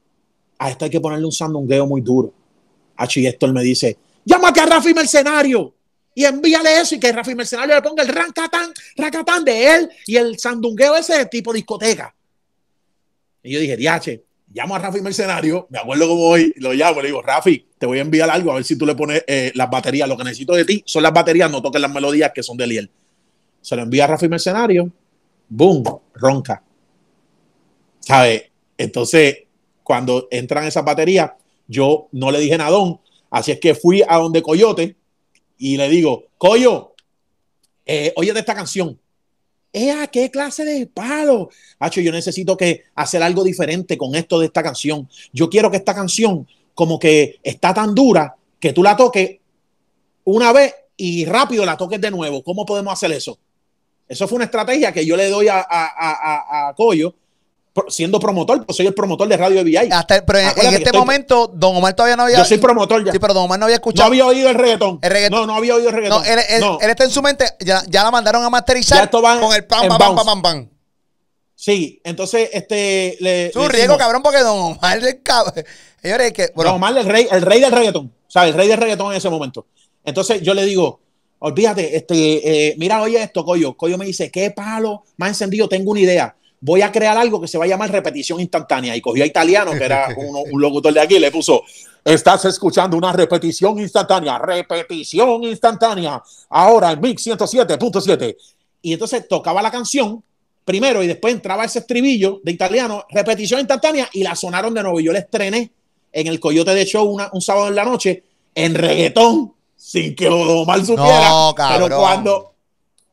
[SPEAKER 2] a esto hay que ponerle un sandungueo muy duro. Hacho, y Héctor me dice, llámate a Rafi Mercenario y envíale eso y que Rafi Mercenario le ponga el rancatán, rancatán de él y el sandungueo ese de tipo discoteca. Y yo dije, diache, llamo a Rafi Mercenario, me acuerdo cómo voy lo llamo, le digo, Rafi, te voy a enviar algo a ver si tú le pones eh, las baterías, lo que necesito de ti son las baterías, no toques las melodías que son de Liel. Se lo envía a Rafi Mercenario, boom, ronca. ¿Sabes? Entonces, cuando entran esas baterías, yo no le dije nada, así es que fui a donde Coyote y le digo, Coyo, oye eh, de esta canción. ¡Ea, qué clase de palo! Hacho, yo necesito que hacer algo diferente con esto de esta canción. Yo quiero que esta canción, como que está tan dura, que tú la toques una vez y rápido la toques de nuevo. ¿Cómo podemos hacer eso? Eso fue una estrategia que yo le doy a, a, a, a Coyo siendo promotor, pues soy el promotor de Radio EBI. Hasta pero en, este
[SPEAKER 1] momento, Don Omar todavía no había. Yo soy promotor ya. Sí, pero Don Omar no había escuchado. No había oído el reggaetón. El reggaetón. No, no había oído el reggaetón. No, él, está en su mente, ya, la mandaron a masterizar con el pam, pam, pam, pam, pam, Sí, entonces este le, Es un riesgo, cabrón, porque Don Omar el cabrón.
[SPEAKER 2] Señores, que, Don Omar el rey, el rey del reggaetón. O sea, el rey del reggaetón en ese momento. Entonces yo le digo, olvídate, este, eh, mira, oye esto, Coyo. Coyo me dice, qué palo, más encendido, tengo una idea voy a crear algo que se va a llamar repetición instantánea. Y cogió a Italiano, que era un locutor de aquí, le puso, estás escuchando una repetición instantánea, repetición instantánea, ahora el Mix 107.7. Y entonces tocaba la canción primero y después entraba ese estribillo de Italiano, repetición instantánea, y la sonaron de nuevo. Y yo la estrené en el Coyote de Show un sábado en la noche en reggaetón sin que lo mal supiera. pero cuando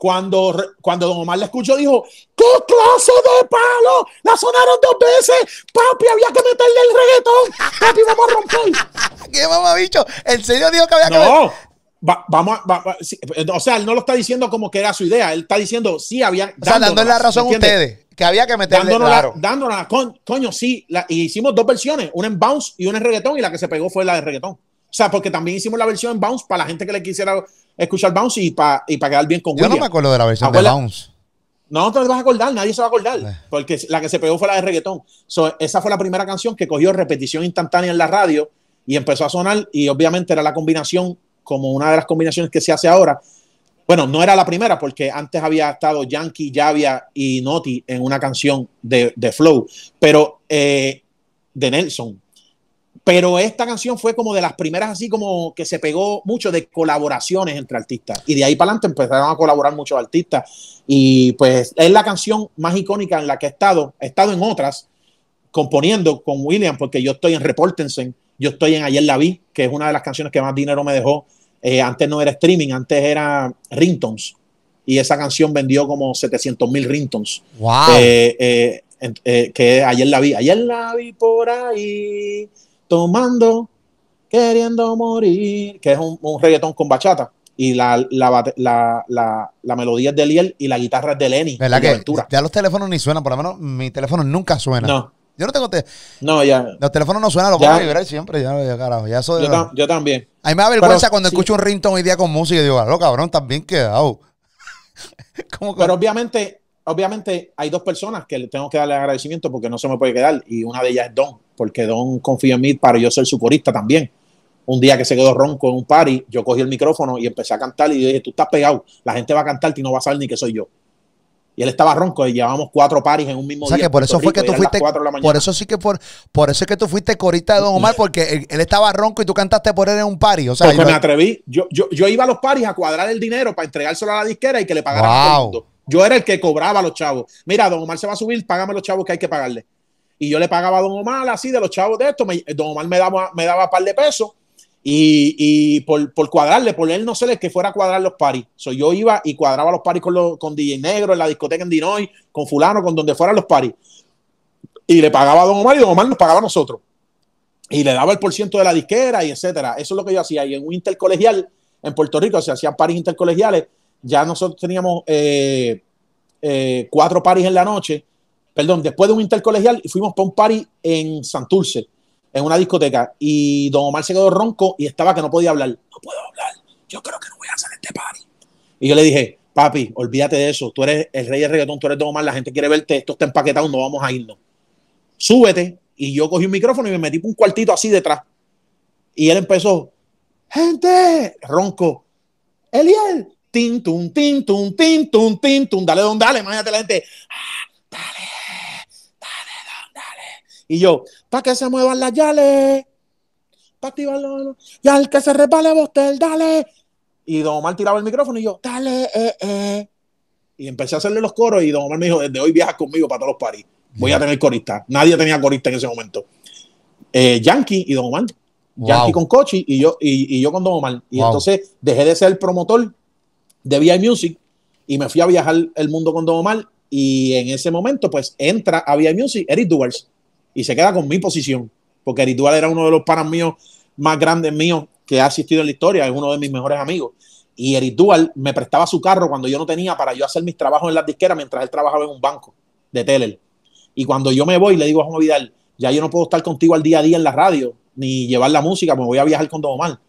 [SPEAKER 2] cuando, cuando Don Omar la escuchó, dijo:
[SPEAKER 1] ¡Qué clase de palo! ¡La sonaron dos veces! ¡Papi, había que meterle el reggaetón! ¡Papi, vamos a romper! ¡Qué bicho, ¿En serio dijo que había que No.
[SPEAKER 2] vamos a, eh, o sea, él no lo está diciendo como que era su idea, él está diciendo sí había. O sea, dándole la razón a ustedes, que había que meterle el claro. la, la, con, coño, sí, y hicimos dos versiones, una en bounce y una en reggaetón, y la que se pegó fue la de reggaetón. O sea, porque también hicimos la versión en bounce para la gente que le quisiera escuchar Bounce y para quedar bien con Yo no me acuerdo de la versión de Bounce. No, no te vas a acordar, nadie se va a acordar, eh. porque la que se pegó fue la de reggaetón. esa fue la primera canción que cogió repetición instantánea en la radio y empezó a sonar y obviamente era la combinación, como una de las combinaciones que se hace ahora. Bueno, no era la primera porque antes había estado Yankee, Javia y Noti en una canción de, de Flow, pero eh, de Nelson, pero esta canción fue como de las primeras así como que se pegó mucho de colaboraciones entre artistas. Y de ahí para adelante empezaron a colaborar muchos artistas. Y pues es la canción más icónica en la que he estado. He estado en otras componiendo con William porque yo estoy en Repórtense, yo estoy en Ayer la vi, que es una de las canciones que más dinero me dejó. Eh, antes no era streaming, antes era ringtones. Y esa canción vendió como 700 mil ringtones. Wow. Eh, eh, eh que ayer la vi, ayer la vi por ahí tomando, queriendo morir, que es un, reggaetón con bachata. Y la, la, la, la, melodía es de Liel y la guitarra es de Lenny. ¿Verdad que
[SPEAKER 1] ya los teléfonos ni suenan? Por lo menos mi teléfono nunca suena. No. Yo no tengo No, ya. Los teléfonos no suenan, lo puedo vibrar siempre. Ya, ya, carajo, ya eso yo, también. A mí me da vergüenza cuando escucho un ringtone hoy día con música y digo, aló, cabrón, también quedado.
[SPEAKER 2] Pero obviamente, obviamente hay dos personas que le tengo que darle agradecimiento porque no se me puede quedar y una de ellas es Don porque Don Confío en mí para yo ser su corista también. Un día que se quedó ronco en un party, yo cogí el micrófono y empecé a cantar y dije, tú estás pegado, la gente va a cantar y no va a saber ni que soy yo. Y él estaba ronco y llevábamos cuatro paris en un mismo o día. Que por eso fue que tú fuiste. Por eso
[SPEAKER 1] sí que por, eso que tú fuiste corista de Don Omar, porque él, estaba ronco y tú cantaste por él en un party O sea, porque me atreví. Yo, yo, yo, iba a
[SPEAKER 2] los paris a cuadrar el dinero para entregárselo a la disquera y que le pagaran Yo era el que cobraba a los chavos. Mira, Don Omar se va a subir, págame los chavos que hay que pagarle y yo le pagaba a Don Omar así de los chavos de esto. don Omar me daba, me daba par de pesos y, por, cuadrarle, por él no sé el que fuera a cuadrar los paris. So, yo iba y cuadraba los paris con, DJ Negro en la discoteca en Dinoy, con Fulano, con donde fueran los paris. Y le pagaba a Don Omar y Don Omar nos pagaba a nosotros. Y le daba el por ciento de la disquera y etcétera. Eso es lo que yo hacía. Y en un intercolegial en Puerto Rico se hacían paris intercolegiales. Ya nosotros teníamos eh, eh, cuatro paris en la noche perdón, después de un intercolegial fuimos para un party en Santurce, en una discoteca, y don Omar se quedó ronco y estaba que no podía hablar. No puedo hablar, yo creo que no voy a hacer este party. Y yo le dije, papi, olvídate de eso, tú eres el rey del reggaetón, tú eres don Omar, la gente quiere verte, esto está empaquetado, no vamos a irnos. Súbete. Y yo cogí un micrófono y me metí para un cuartito así detrás. Y él empezó, gente, ronco, Eliel, tin, tun, tin, tun, tin, tun, tin, tun, dale, don, dale, imagínate la gente. ¡Ah! Y yo, para que se muevan las yales, para los. y al que se repale Bostel, dale. Y Don Omar tiraba el micrófono y yo, dale, eh, eh. Y empecé a hacerle los coros y Don Omar me dijo, desde hoy viajas conmigo para todos los paris. Voy a tener corista. Nadie tenía corista en ese momento. Eh, Yankee y Don Omar. Yankee con Cochi y yo, y, yo con Don Omar. Y entonces dejé de ser el promotor de VI Music y me fui a viajar el mundo con Don Omar. Y en ese momento, pues entra a VI Music Eric Duers y se queda con mi posición, porque Ritual era uno de los panas míos más grandes míos que ha asistido en la historia, es uno de mis mejores amigos. Y ritual me prestaba su carro cuando yo no tenía para yo hacer mis trabajos en las disqueras mientras él trabajaba en un banco de Teller. Y cuando yo me voy, le digo a Juan Vidal, ya yo no puedo estar contigo al día a día en la radio, ni llevar la música, me voy a viajar con Don Omar.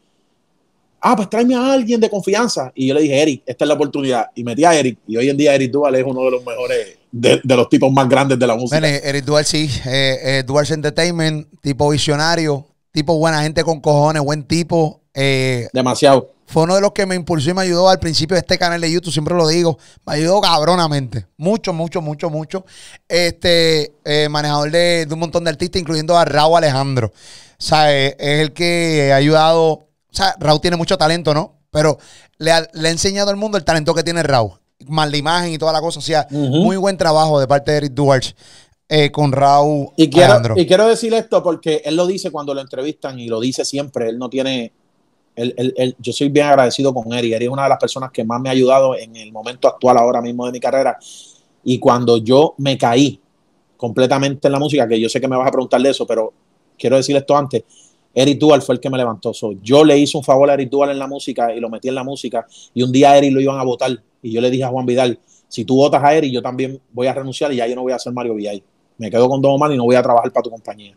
[SPEAKER 2] Ah, pues tráeme a alguien de confianza. Y yo le dije, Eric, esta es la oportunidad. Y metí a Eric. Y hoy en día Eric es uno de los mejores de, los tipos más grandes de la música.
[SPEAKER 1] Bueno, Eric Duarte sí, eh, eh, Entertainment, tipo visionario, tipo buena gente con cojones, buen tipo. Eh, Demasiado. Fue uno de los que me impulsó y me ayudó al principio de este canal de YouTube, siempre lo digo. Me ayudó cabronamente. Mucho, mucho, mucho, mucho. Este manejador de, un montón de artistas, incluyendo a Raúl Alejandro. sea, Es el que ha ayudado. O sea, Raúl tiene mucho talento, ¿no? Pero le ha, le ha enseñado al mundo el talento que tiene Raúl mal de imagen y toda la cosa. O sea, muy buen trabajo de parte de Eric Duarte eh, con Raúl y quiero, Alejandro. Y quiero decir esto porque él lo
[SPEAKER 2] dice cuando lo entrevistan y lo dice siempre. Él no tiene. yo soy bien agradecido con Eric. Eric es una de las personas que más me ha ayudado en el momento actual ahora mismo de mi carrera. Y cuando yo me caí completamente en la música, que yo sé que me vas a preguntar de eso, pero quiero decir esto antes. Eric Duval fue el que me levantó. yo le hice un favor a Eric Duval en la música y lo metí en la música. Y un día a Eric lo iban a votar y yo le dije a Juan Vidal, si tú votas a Eri, yo también voy a renunciar y ya yo no voy a ser Mario Villay. Me quedo con dos Omar y no voy a trabajar para tu compañía.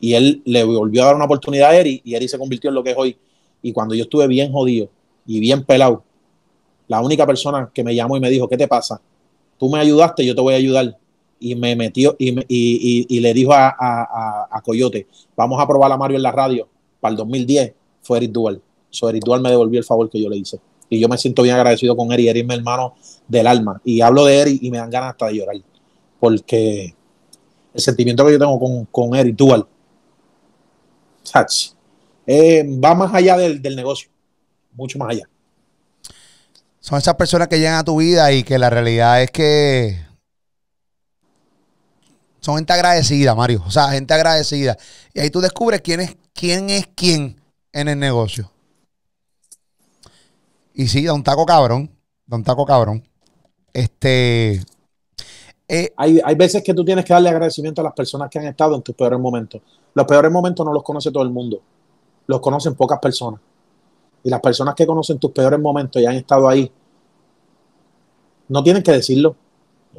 [SPEAKER 2] Y él le volvió a dar una oportunidad a Eri y Eri se convirtió en lo que es hoy. Y cuando yo estuve bien jodido y bien pelado, la única persona que me llamó y me dijo, ¿qué te pasa? Tú me ayudaste, yo te voy a ayudar. Y me metió y, y, le dijo a, Coyote, vamos a probar a Mario en la radio para el 2010. Fue Eric Dual. So, Eric Dual me devolvió el favor que yo le hice y yo me siento bien agradecido con Eri. Eri es mi hermano del alma y hablo de él y me dan ganas hasta de llorar porque el sentimiento que yo tengo con, con Eri Dual eh, va más allá del, negocio, mucho más allá.
[SPEAKER 1] Son esas personas que llegan a tu vida y que la realidad es que son gente agradecida, Mario. O sea, gente agradecida. Y ahí tú descubres quién es quién, es quién en el negocio. Y sí, don taco cabrón. Don taco cabrón. Este. Eh, hay,
[SPEAKER 2] veces que tú tienes que darle agradecimiento a las personas que han estado en tus peores momentos. Los peores momentos no los conoce todo el mundo. Los conocen pocas personas. Y las personas que conocen tus peores momentos y han estado ahí, no tienen que decirlo.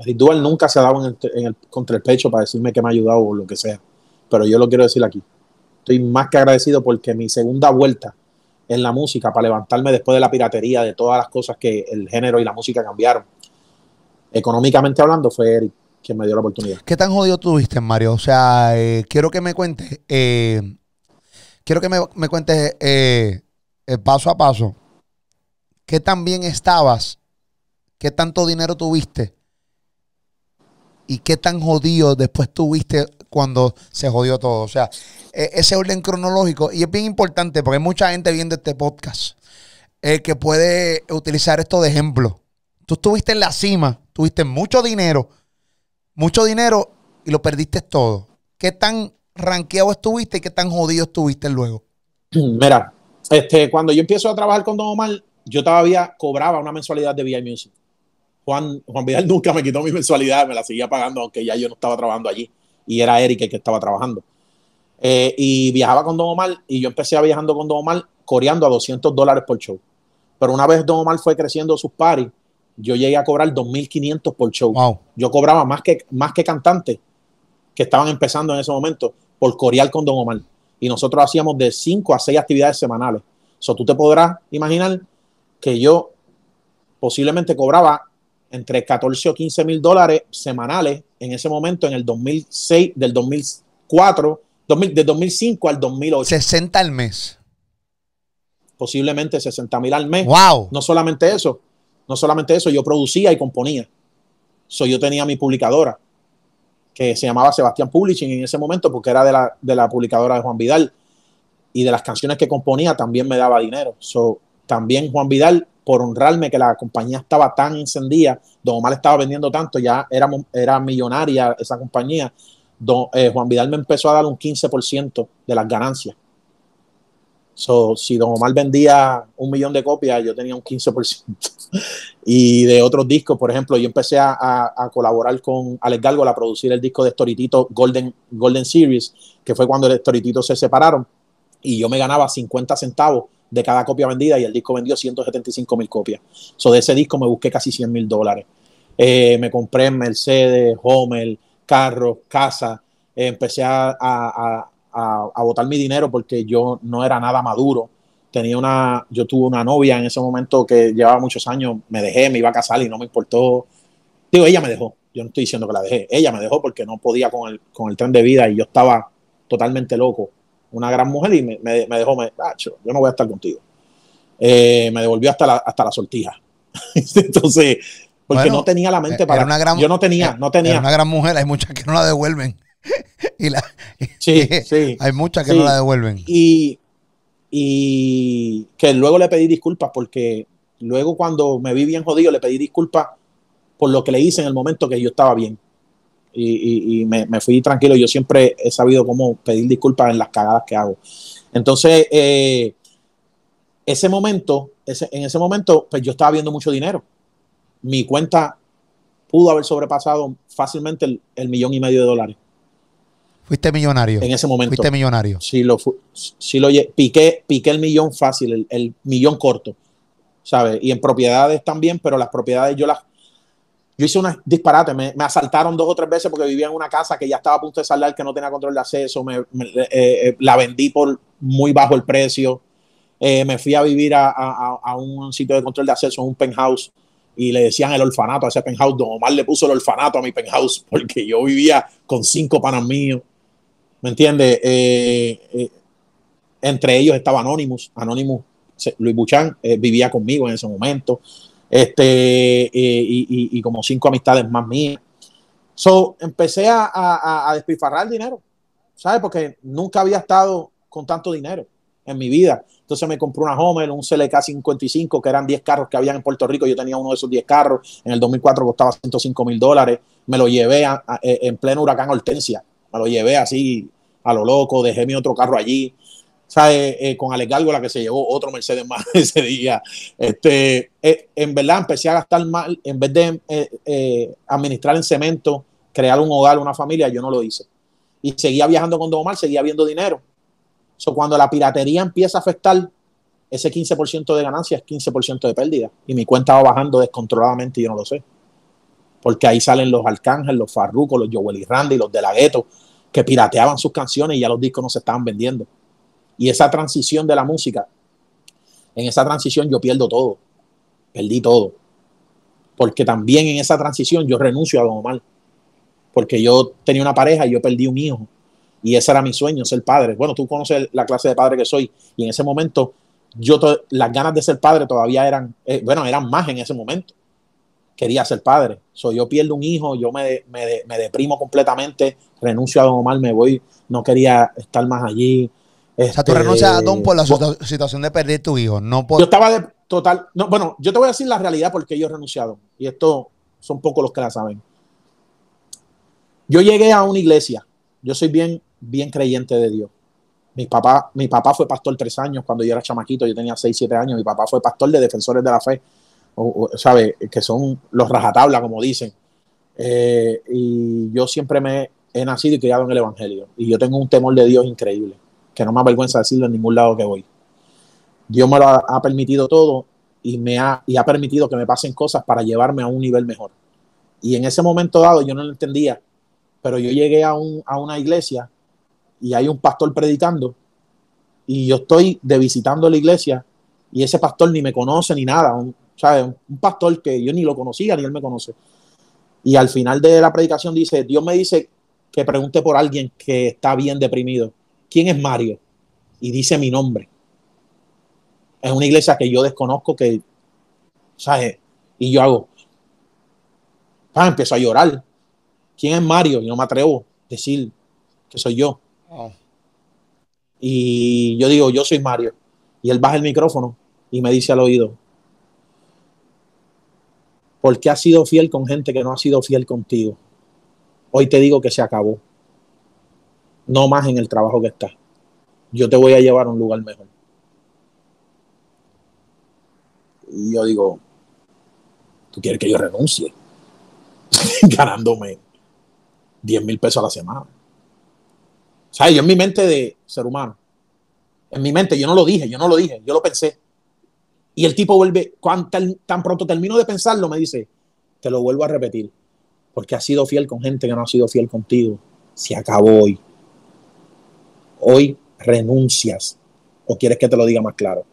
[SPEAKER 2] Ritual nunca se ha dado en el, contra el pecho para decirme que me ha ayudado o lo que sea. Pero yo lo quiero decir aquí. Estoy más que agradecido porque mi segunda vuelta en la música para levantarme después de la piratería, de todas las cosas que el género y la música cambiaron. Económicamente hablando, fue Eric quien me dio la oportunidad.
[SPEAKER 1] ¿Qué tan jodido tuviste, Mario? O sea, eh, quiero que me cuentes, eh, quiero que me, cuentes eh, paso a paso, ¿qué tan bien estabas? ¿Qué tanto dinero tuviste? ¿Y qué tan jodido después tuviste cuando se jodió todo. O sea, e, ese orden cronológico, y es bien importante porque hay mucha gente viendo este podcast eh, que puede utilizar esto de ejemplo. Tú estuviste en la cima, tuviste mucho dinero, mucho dinero y lo perdiste todo. ¿Qué tan ranqueado estuviste y qué tan jodido estuviste luego? Mira, este, cuando yo empiezo a trabajar con Don Omar,
[SPEAKER 2] yo todavía cobraba una mensualidad de VI Music. Juan, Juan Vidal nunca me quitó mi mensualidad, me la seguía pagando, aunque ya yo no estaba trabajando allí y era Eric el que estaba trabajando. Eh, y viajaba con Don Omar y yo empecé a viajando con Don Omar coreando a 200 dólares por show. Pero una vez Don Omar fue creciendo sus paris, yo llegué a cobrar 2.500 por show. Yo cobraba más que, más que cantantes que estaban empezando en ese momento por corear con Don Omar. Y nosotros hacíamos de 5 a 6 actividades semanales. O so, tú te podrás imaginar que yo posiblemente cobraba entre 14 o 15 mil dólares semanales en ese momento, en el 2006, del 2004, 2000, del 2005 al 2008. 60 al mes. Posiblemente 60 mil al mes. ¡Wow! No solamente eso, no solamente eso, yo producía y componía. yo tenía mi publicadora, que se llamaba Sebastián Publishing en ese momento, porque era de la, publicadora de Juan Vidal. Y de las canciones que componía también me daba dinero. So, también Juan Vidal por honrarme que la compañía estaba tan encendida, Don Omar estaba vendiendo tanto, ya era, era millonaria esa compañía. Don, eh, Juan Vidal me empezó a dar un 15% de las ganancias. si Don Omar vendía un millón de copias, yo tenía un 15%. y de otros discos, por ejemplo, yo empecé a, colaborar con Alex Galgo a producir el disco de Storitito Golden, Golden Series, que fue cuando el Storitito se separaron. Y yo me ganaba 50 centavos de cada copia vendida y el disco vendió 175 mil copias. So, de ese disco me busqué casi 100 mil dólares. Eh, me compré Mercedes, Homer, carros, casa. empecé a, a, botar mi dinero porque yo no era nada maduro. Tenía una, yo tuve una novia en ese momento que llevaba muchos años, me dejé, me iba a casar y no me importó. Digo, ella me dejó, yo no estoy diciendo que la dejé, ella me dejó porque no podía con el tren de vida y yo estaba totalmente loco una gran mujer y me, dejó, me, yo no voy a estar contigo. Eh, me devolvió hasta la, hasta la sortija. Entonces, porque no tenía la mente para. Una gran, yo no
[SPEAKER 1] tenía, no tenía. una gran mujer, hay muchas que no la devuelven. y sí, sí. Hay muchas que no la devuelven.
[SPEAKER 2] Y, y que luego le pedí disculpas porque luego cuando me vi bien jodido le pedí disculpas por lo que le hice en el momento que yo estaba bien y, me, fui tranquilo. Yo siempre he sabido cómo pedir disculpas en las cagadas que hago. Entonces, eh, ese momento, en ese momento, pues yo estaba viendo mucho dinero. Mi cuenta pudo haber sobrepasado fácilmente el, millón y medio de dólares.
[SPEAKER 1] Fuiste millonario. En ese momento. Fuiste millonario.
[SPEAKER 2] Sí, lo, sí lo piqué, piqué el millón fácil, el, el millón corto. ¿Sabes? Y en propiedades también, pero las propiedades yo las yo hice un disparate, me, asaltaron dos o tres veces porque vivía en una casa que ya estaba a punto de saldar, que no tenía control de acceso, me, eh, eh, la vendí por muy bajo el precio, eh, me fui a vivir a, un sitio de control de acceso, un penthouse, y le decían el orfanato a ese penthouse, Don Omar le puso el orfanato a mi penthouse porque yo vivía con cinco panas míos, ¿me entiendes? entre ellos estaba Anonymous, Anonymous Luis Buchan vivía conmigo en ese momento este, eh, y, y, como cinco amistades más mías. So, empecé a, a, a despifarrar dinero, ¿sabes? Porque nunca había estado con tanto dinero en mi vida. Entonces me compré una Homer, un CLK 55, que eran 10 carros que habían en Puerto Rico. Yo tenía uno de esos 10 carros. En el 2004 costaba 105 mil dólares. Me lo llevé en pleno huracán Hortensia. Me lo llevé así a lo loco. Dejé mi otro carro allí. Eh, eh, con Alex la que se llevó otro Mercedes más ese día. Este, eh, en verdad empecé a gastar mal, en vez de administrar en cemento, crear un hogar, una familia, yo no lo hice. Y seguía viajando con Don Omar, seguía viendo dinero. cuando la piratería empieza a afectar, ese 15% de ganancia es 15% de pérdida. Y mi cuenta va bajando descontroladamente y yo no lo sé. Porque ahí salen los Arcángel, los Farrucos, los Joel y Randy, los de la gueto, que pirateaban sus canciones y ya los discos no se estaban vendiendo. Y esa transición de la música, en esa transición yo pierdo todo, perdí todo. Porque también en esa transición yo renuncio a Don Omar. Porque yo tenía una pareja y yo perdí un hijo. Y ese era mi sueño, ser padre. Bueno, tú conoces la clase de padre que soy. Y en ese momento, yo las ganas de ser padre todavía eran, eh, bueno, eran más en ese momento. Quería ser padre. So, yo pierdo un hijo, yo me, me deprimo completamente, renuncio a Don Omar, me voy, no quería estar más allí
[SPEAKER 1] o sea, tú renuncias a Don este, por la situación de perder tu hijo, no Yo estaba
[SPEAKER 2] de total... bueno, yo te voy a decir la realidad porque yo he renunciado. Y esto son pocos los que la saben. Yo llegué a una iglesia. Yo soy bien, bien creyente de Dios. Mi papá, mi papá fue pastor tres años cuando yo era chamaquito, yo tenía seis, siete años. Mi papá fue pastor de Defensores de la Fe, que son los rajatabla, como dicen. Eh, y yo siempre me he nacido y criado en el Evangelio. Y yo tengo un temor de Dios increíble que no me avergüenza decirlo en ningún lado que voy. Dios me lo ha, permitido todo y me ha, permitido que me pasen cosas para llevarme a un nivel mejor. Y en ese momento dado yo no lo entendía, pero yo llegué a, una iglesia y hay un pastor predicando y yo estoy de visitando la iglesia y ese pastor ni me conoce ni nada, un pastor que yo ni lo conocía ni él me conoce. Y al final de la predicación dice, Dios me dice que pregunte por alguien que está bien deprimido. ¿quién es Mario? Y dice mi nombre. Es una iglesia que yo desconozco que, ¿sabes? Y yo hago, ah, empiezo a llorar. ¿Quién es Mario? Y no me atrevo a decir que soy yo. Y yo digo, yo soy Mario. Y él baja el micrófono y me dice al oído, ¿por qué has sido fiel con gente que no ha sido fiel contigo? Hoy te digo que se acabó no más en el trabajo que está. Yo te voy a llevar a un lugar mejor. Y yo digo, tú quieres que yo renuncie, ganándome 10 mil pesos a la semana. O sea, yo en mi mente de ser humano, en mi mente, yo no lo dije, yo no lo dije, yo lo pensé. Y el tipo vuelve, tan, pronto termino de pensarlo, me dice, te lo vuelvo a repetir, porque ha sido fiel con gente que no ha sido fiel contigo. Se acabó hoy hoy renuncias. ¿O quieres que te lo diga más claro?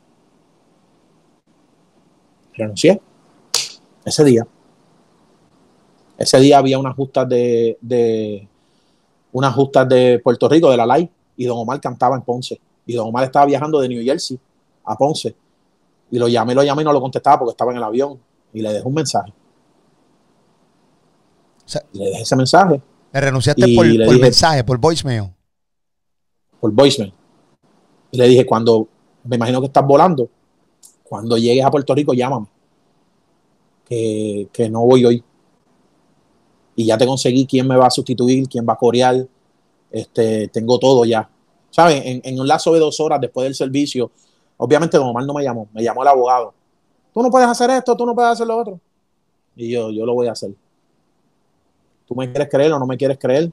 [SPEAKER 2] Renuncié ese día. Ese día había unas justas de, de unas de Puerto Rico, de la LAI, y don Omar cantaba en Ponce. Y don Omar estaba viajando de New Jersey a Ponce. Y lo llamé, lo llamé y no lo contestaba porque estaba en el avión. Y le dejé un mensaje.
[SPEAKER 1] le dejé ese mensaje. Le renunciaste por, el mensaje, por voicemail
[SPEAKER 2] por voicemail. le dije, cuando, me imagino que estás volando, cuando llegues a Puerto Rico, llámame. Que, no voy hoy. Y ya te conseguí quién me va a sustituir, quién va a corear. Este, tengo todo ya. ¿Sabes? En, en, un lazo de dos horas después del servicio, obviamente Don Omar no me llamó, me llamó el abogado. Tú no puedes hacer esto, tú no puedes hacer lo otro. Y yo, yo lo voy a hacer. ¿Tú me quieres creer o no me quieres creer?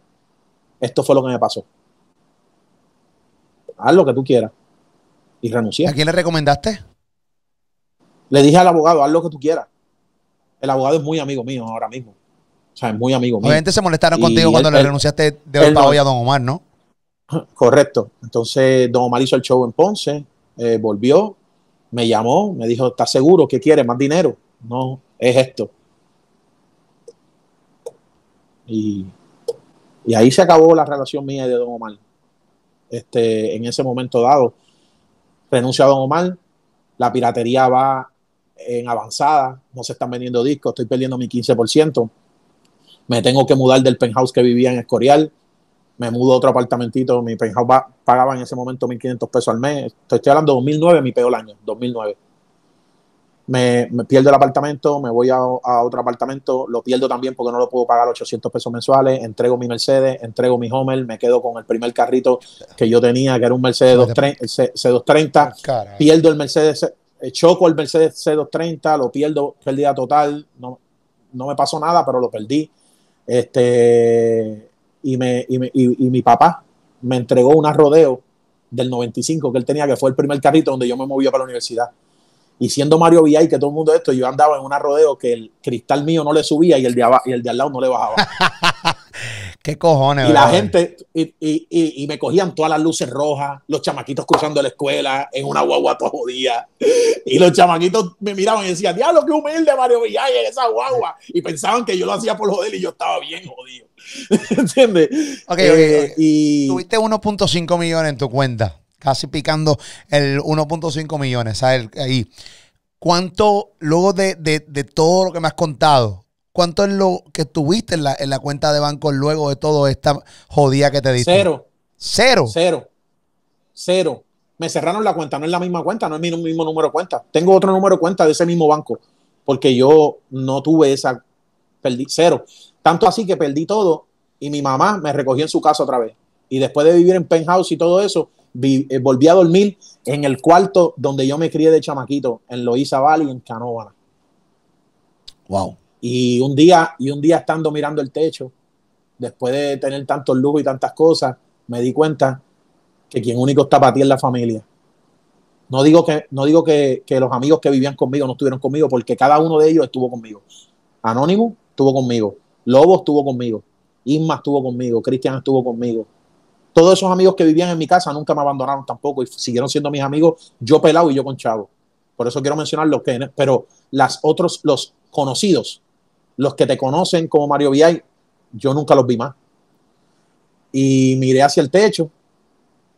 [SPEAKER 2] Esto fue lo que me pasó haz lo que tú quieras. Y renuncié. ¿A quién le
[SPEAKER 1] recomendaste?
[SPEAKER 2] Le dije al abogado, haz lo que tú quieras. El abogado es muy amigo mío ahora mismo. O sea, es muy amigo mío. Obviamente se molestaron contigo cuando le renunciaste de hoy a Don Omar, ¿no? Correcto. Entonces, Don Omar hizo el show en Ponce, eh, volvió, me llamó, me dijo, ¿estás seguro? ¿Qué quieres? ¿Más dinero? No, es esto. Y, y ahí se acabó la relación mía de Don Omar este, en ese momento dado. renunciado o mal, la piratería va en avanzada, no se están vendiendo discos, estoy perdiendo mi 15%. Me tengo que mudar del penthouse que vivía en Escorial, me mudo a otro apartamentito, mi penthouse pagaba en ese momento 1.500 pesos al mes. Estoy, hablando de 2009, mi peor año, 2009 me, pierdo el apartamento, me voy a, otro apartamento, lo pierdo también porque no lo puedo pagar 800 pesos mensuales, entrego mi Mercedes, entrego mi Homer, me quedo con el primer carrito que yo tenía, que era un Mercedes C230, ah, pierdo el Mercedes, eh, choco el Mercedes C230, lo pierdo, día total, no, no me pasó nada, pero lo perdí. Este, y, me, y, y, mi papá me entregó una rodeo del 95 que él tenía, que fue el primer carrito donde yo me movía para la universidad. Y siendo Mario VI, que todo el mundo esto, yo andaba en un arrodeo que el cristal mío no le subía y el de, y el de al lado no le bajaba.
[SPEAKER 1] Qué cojones, Y la
[SPEAKER 2] gente, y, y, y, me cogían todas las luces rojas, los chamaquitos cruzando la escuela en una guagua todo día. Y los chamaquitos me miraban y decían, diablo, qué humilde Mario Villay en esa guagua. Y pensaban que yo lo hacía por joder y yo estaba bien jodido.
[SPEAKER 1] ¿Entiendes? Eh, ok, Y... Tuviste 1.5 millones en tu cuenta casi picando el 1.5 millones, Ahí. ¿Cuánto, luego de, de, todo lo que me has contado, cuánto es lo que tuviste en la, cuenta de banco luego de toda esta jodida que te diste? Cero. Cero.
[SPEAKER 2] Cero. Cero. Me cerraron la cuenta, no es la misma cuenta, no es mi mismo número de cuenta.
[SPEAKER 1] Tengo otro número de cuenta de ese mismo
[SPEAKER 2] banco, porque yo no tuve esa, perdí cero. Tanto así que perdí todo y mi mamá me recogió en su casa otra vez. Y después de vivir en penthouse y todo eso, eh, volví a dormir en el cuarto donde yo me crié de chamaquito, en Loiza Valley, en Canóvana. Wow. Y un día, y un día estando mirando el techo, después de tener tantos lujos y tantas cosas, me di cuenta que quien único está para ti es la familia. No digo, que, no digo que, que, los amigos que vivían conmigo no estuvieron conmigo, porque cada uno de ellos estuvo conmigo. Anónimo estuvo conmigo, Lobo estuvo conmigo, Isma estuvo conmigo, Cristian estuvo conmigo, todos esos amigos que vivían en mi casa nunca me abandonaron tampoco y siguieron siendo mis amigos, yo pelado y yo con chavo. Por eso quiero mencionar los que, pero las otros, los conocidos, los que te conocen como Mario VI, yo nunca los vi más. Y miré hacia el techo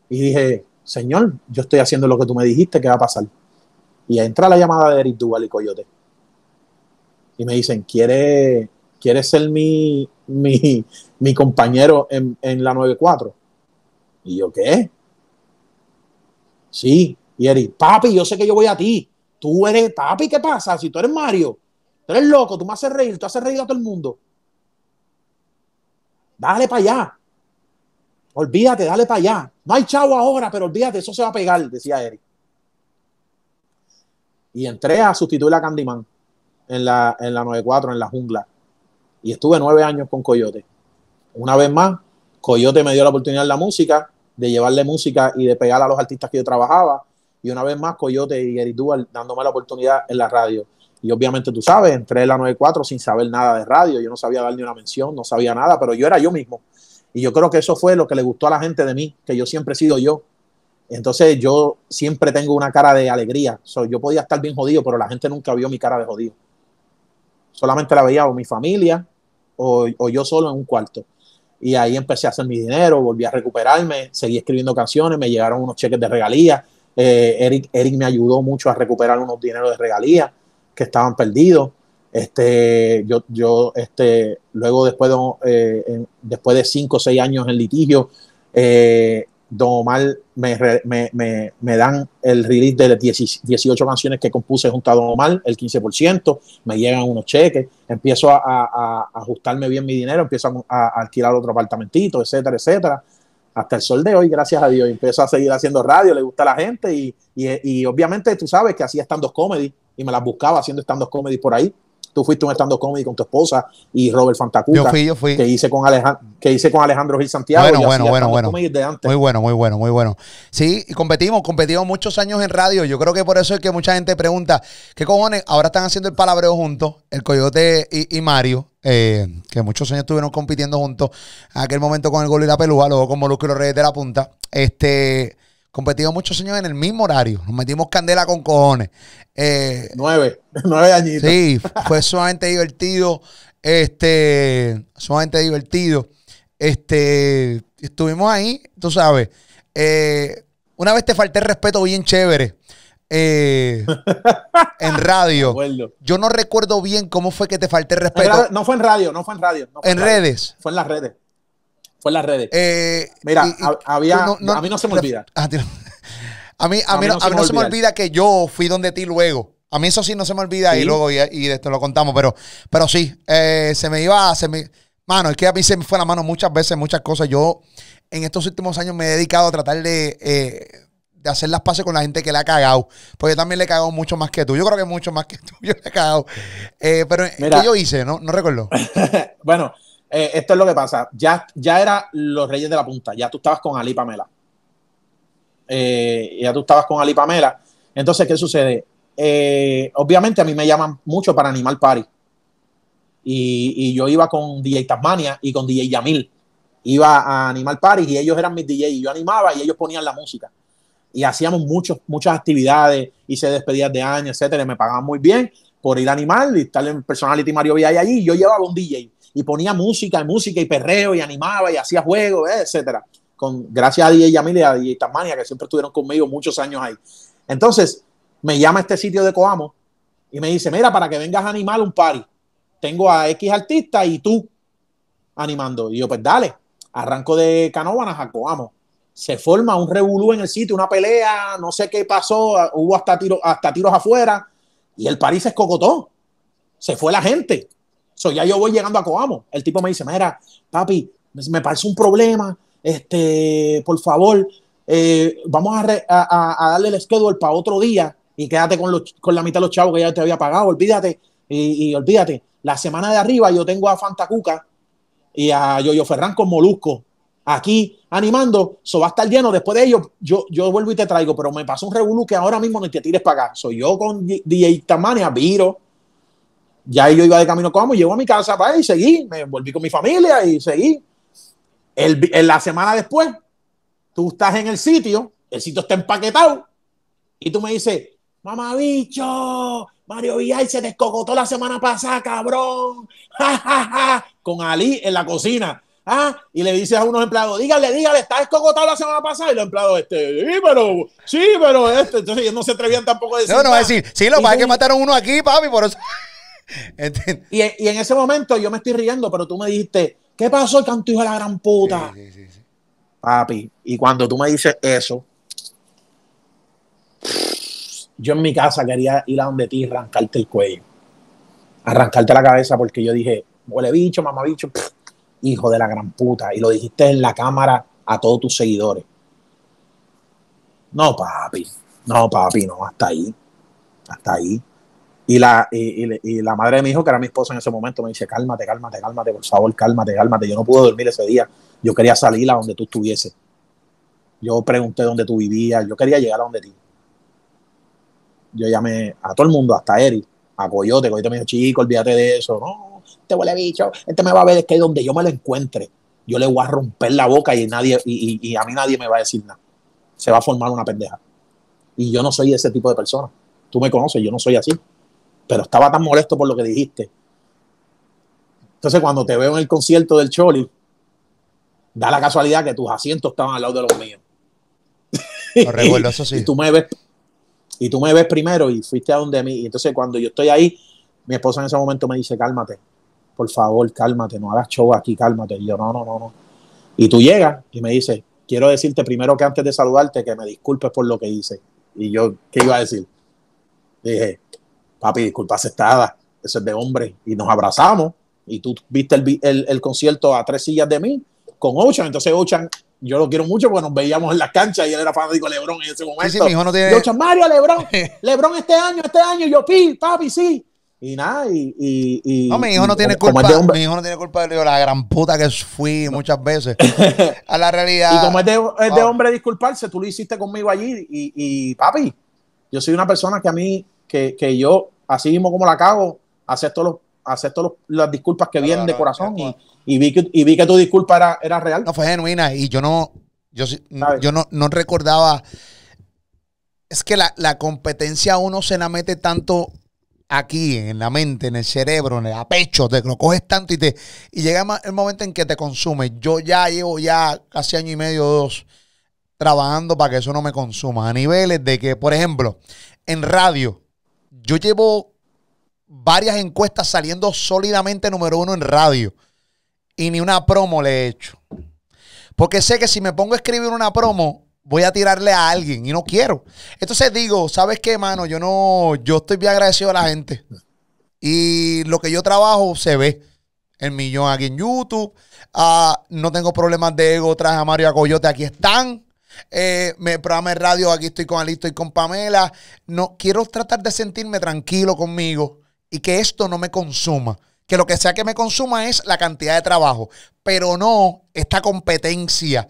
[SPEAKER 2] y dije, Señor, yo estoy haciendo lo que tú me dijiste, ¿qué va a pasar? Y entra la llamada de Eric y Coyote. Y me dicen, ¿quieres, ser mi, mi, compañero en, en la 94? Y yo, ¿qué? Sí, y Eric, papi, yo sé que yo voy a ti. Tú eres, papi, ¿qué pasa? Si tú eres Mario, tú eres loco, tú me haces reír, tú haces reír a todo el mundo. Dale para allá. Olvídate, dale para allá. No hay chavo ahora, pero olvídate, eso se va a pegar, decía Eric. Y entré a sustituir a Candyman en la, en la en la jungla. Y estuve nueve años con Coyote. Una vez más, Coyote me dio la oportunidad de la música de llevarle música y de pegar a los artistas que yo trabajaba. Y una vez más, Coyote y Eric dándome la oportunidad en la radio. Y obviamente tú sabes, entré en la 94 sin saber nada de radio, yo no sabía dar ni una mención, no sabía nada, pero yo era yo mismo. Y yo creo que eso fue lo que le gustó a la gente de mí, que yo siempre he sido yo. Entonces yo siempre tengo una cara de alegría. yo podía estar bien jodido, pero la gente nunca vio mi cara de jodido. Solamente la veía o mi familia o yo solo en un cuarto y ahí empecé a hacer mi dinero, volví a recuperarme, seguí escribiendo canciones, me llegaron unos cheques de regalías. Eh, Eric, Eric, me ayudó mucho a recuperar unos dineros de regalías que estaban perdidos. Este, yo, este, luego después de, eh, después de cinco o seis años en litigio, eh, Don Omar me, me, me, dan el release de las 18 canciones que compuse juntado mal Omar, el 15%, me llegan unos cheques, empiezo a, ajustarme bien mi dinero, empiezo a, alquilar otro apartamentito, etcétera, etcétera. Hasta el sol de hoy, gracias a Dios, empiezo a seguir haciendo radio, le gusta a la gente y, y obviamente tú sabes que hacía stand-up comedy y me las buscaba haciendo stand-up comedy por ahí. Tú fuiste un estando comedy con tu esposa y Robert Fantacuca. Yo fui, yo fui. Que hice con Alejandro, que hice con Alejandro Gil Santiago. Bueno, bueno, bueno, Muy
[SPEAKER 1] bueno, muy bueno, muy bueno. Sí, y competimos, competimos muchos años en radio. Yo creo que por eso es que mucha gente pregunta, ¿qué cojones? Ahora están haciendo el palabreo juntos, el Coyote y, Mario. Eh, que muchos años estuvieron compitiendo juntos. En aquel momento con el gol y la pelúa, luego con Molusco y Reyes de la Punta. Este Competimos muchos años en el mismo horario. Nos metimos candela con cojones. Eh, nueve, nueve añitos. Sí, fue sumamente divertido. Este, sumamente divertido. Este, estuvimos ahí, tú sabes. Eh, una vez te falté respeto bien chévere. Eh, en radio. Yo no recuerdo bien cómo fue que te falté respeto. No,
[SPEAKER 2] fue en radio, no fue en radio.
[SPEAKER 1] en, redes. Fue en las redes. Fue en las redes. Eh, Mira, a, había, mí no se me olvida. Ah, a, mí, a a mí no, se, me, olvida que yo fui donde ti luego. A mí eso sí no se me olvida y luego y, y esto lo contamos, pero, pero sí, eh, se me iba, se me... Mano, es que a mí se me fue la mano muchas veces, muchas cosas. Yo en estos últimos años me he dedicado a tratar de, eh, de hacer las pases con la gente que le ha cagado, porque yo también le he cagado mucho más que tú. Yo creo que mucho más que tú yo le he cagado. pero ¿qué yo hice? No, no recuerdo. bueno, eh, esto es lo que
[SPEAKER 2] pasa. Ya, ya era los Reyes de la Punta. Ya tú estabas con Ali Pamela. Eh, ya tú estabas con Ali Pamela. Entonces, ¿qué sucede? Eh, obviamente a mí me llaman mucho para Animal Party. Y, yo iba con DJ Tasmania y con DJ Yamil. Iba a Animal Party y ellos eran mis DJs y yo animaba y ellos ponían la música. Y hacíamos muchos, muchas actividades, hice despedidas de año, etcétera. me pagaban muy bien por ir a Animal y estar en Personality Mario y allí. Yo llevaba un DJ y ponía música y música y perreo y animaba y hacía juegos, eh, etcétera. Con, gracias a DJ Yamil y a DJ Tasmania, que siempre estuvieron conmigo muchos años ahí. Entonces, me llama este sitio de Coamo y me dice, mira, para que vengas a animar un party, tengo a X artista y tú animando. Y yo, pues dale, arranco de canóbanas a Coamo. Se forma un revolú en el sitio, una pelea, no sé qué pasó, hubo hasta, tiro, hasta tiros afuera y el party se escocotó. Se fue la gente. So, ya yo voy llegando a Coamo. El tipo me dice, mira, papi, me parece un problema, este, por favor, eh, vamos a, darle el schedule para otro día y quédate con, la mitad de los chavos que ya te había pagado, olvídate, y, olvídate, la semana de arriba yo tengo a Fantacuca y a Yoyo Ferran con Molusco aquí animando, eso va a estar lleno. Después de ello, yo, yo vuelvo y te traigo, pero me pasa un revolú que ahora mismo ni te tires para acá. Soy yo con DJ Tamania, Viro, ya yo iba de camino como, llego a mi casa para y seguí, me volví con mi familia y seguí. en la semana después, tú estás en el sitio, el sitio está empaquetado y tú me dices, mamabicho, Mario Villar se descogotó la semana pasada, cabrón, con Ali en la cocina. Ah, y le dices a unos empleados, dígale, dígale, está descogotado la semana pasada. Y los empleados, este, sí, pero, sí, pero este. Entonces ellos no se atrevían tampoco a decir. No, no decir, sí, lo que pasa es que mataron uno aquí, papi, por eso. Este, y, en ese momento yo me estoy riendo, pero tú me dijiste, ¿qué pasó, canto hijo de la gran puta? Papi, y cuando tú me dices eso, yo en mi casa quería ir a donde ti y arrancarte el cuello, arrancarte la cabeza, porque yo dije, huele bicho, mamá bicho, hijo de la gran puta, y lo dijiste en la cámara a todos tus seguidores. No, papi, no, papi, no, hasta ahí, hasta ahí. Y la, y, la madre de mi hijo, que era mi esposa en ese momento, me dice, cálmate, cálmate, cálmate, por favor, cálmate, cálmate. Yo no pude dormir ese día. Yo quería salir a donde tú estuviese. Yo pregunté dónde tú vivías, yo quería llegar a donde ti. Yo llamé a todo el mundo, hasta Eric, a Coyote. Coyote me dijo, chico, olvídate de eso. No, te este huele bicho, este me va a ver, es que donde yo me lo encuentre, yo le voy a romper la boca y, nadie, y, y a mí nadie me va a decir nada. Se va a formar una pendeja. Y yo no soy ese tipo de persona. Tú me conoces, yo no soy así pero estaba tan molesto por lo que dijiste. Entonces, cuando te veo en el concierto del Choli, da la casualidad que tus asientos estaban al lado de los míos. recuerdo, eso Y tú me ves, y tú me ves primero y fuiste a donde a mí. Y entonces, cuando yo estoy ahí, mi esposa en ese momento me dice, cálmate, por favor, cálmate, no hagas show aquí, cálmate. Y yo, no, no, no, no. Y tú llegas y me dice quiero decirte primero que antes de saludarte que me disculpes por lo que hice. Y yo, ¿qué iba a decir? Dije, papi, disculpa aceptada, eso es de hombre. Y nos abrazamos y tú viste el, el, concierto a tres sillas de mí con Ocean. Entonces Ocean, yo lo quiero mucho porque nos veíamos en la cancha y él era fanático de Lebron en ese momento. Sí, mi hijo no tiene... Mario, Lebron, Lebron este año, este año, yo, pi, papi, sí.
[SPEAKER 1] Y nada, y, y, y, No, mi hijo no tiene culpa. Mi hijo no tiene culpa de la gran puta que fui muchas veces.
[SPEAKER 2] a la realidad. Y como es de, ah. hombre disculparse, tú lo hiciste conmigo allí. y papi, yo soy una persona que a mí que, que yo, así mismo como la cago, acepto, los, acepto las disculpas que vienen de corazón Y, y, vi que, tu
[SPEAKER 1] disculpa era, real. No, fue genuina y yo no, yo, yo no, recordaba. Es que la, competencia uno se la mete tanto aquí, en la mente, en el cerebro, en el pecho, te lo coges tanto y te y llega el momento en que te consume. Yo ya llevo ya casi año y medio, dos, trabajando para que eso no me consuma. A niveles de que, por ejemplo, en radio, yo llevo varias encuestas saliendo sólidamente número uno en radio y ni una promo le he hecho. Porque sé que si me pongo a escribir una promo, voy a tirarle a alguien y no quiero. Entonces digo, ¿sabes qué, mano? Yo no, yo estoy bien agradecido a la gente. Y lo que yo trabajo se ve. El millón aquí en YouTube. Ah, no tengo problemas de ego. Traje a Mario a Coyote. Aquí están. Eh, me programa de radio, aquí estoy con Alito y con Pamela. No, quiero tratar de sentirme tranquilo conmigo y que esto no me consuma. Que lo que sea que me consuma es la cantidad de trabajo, pero no esta competencia.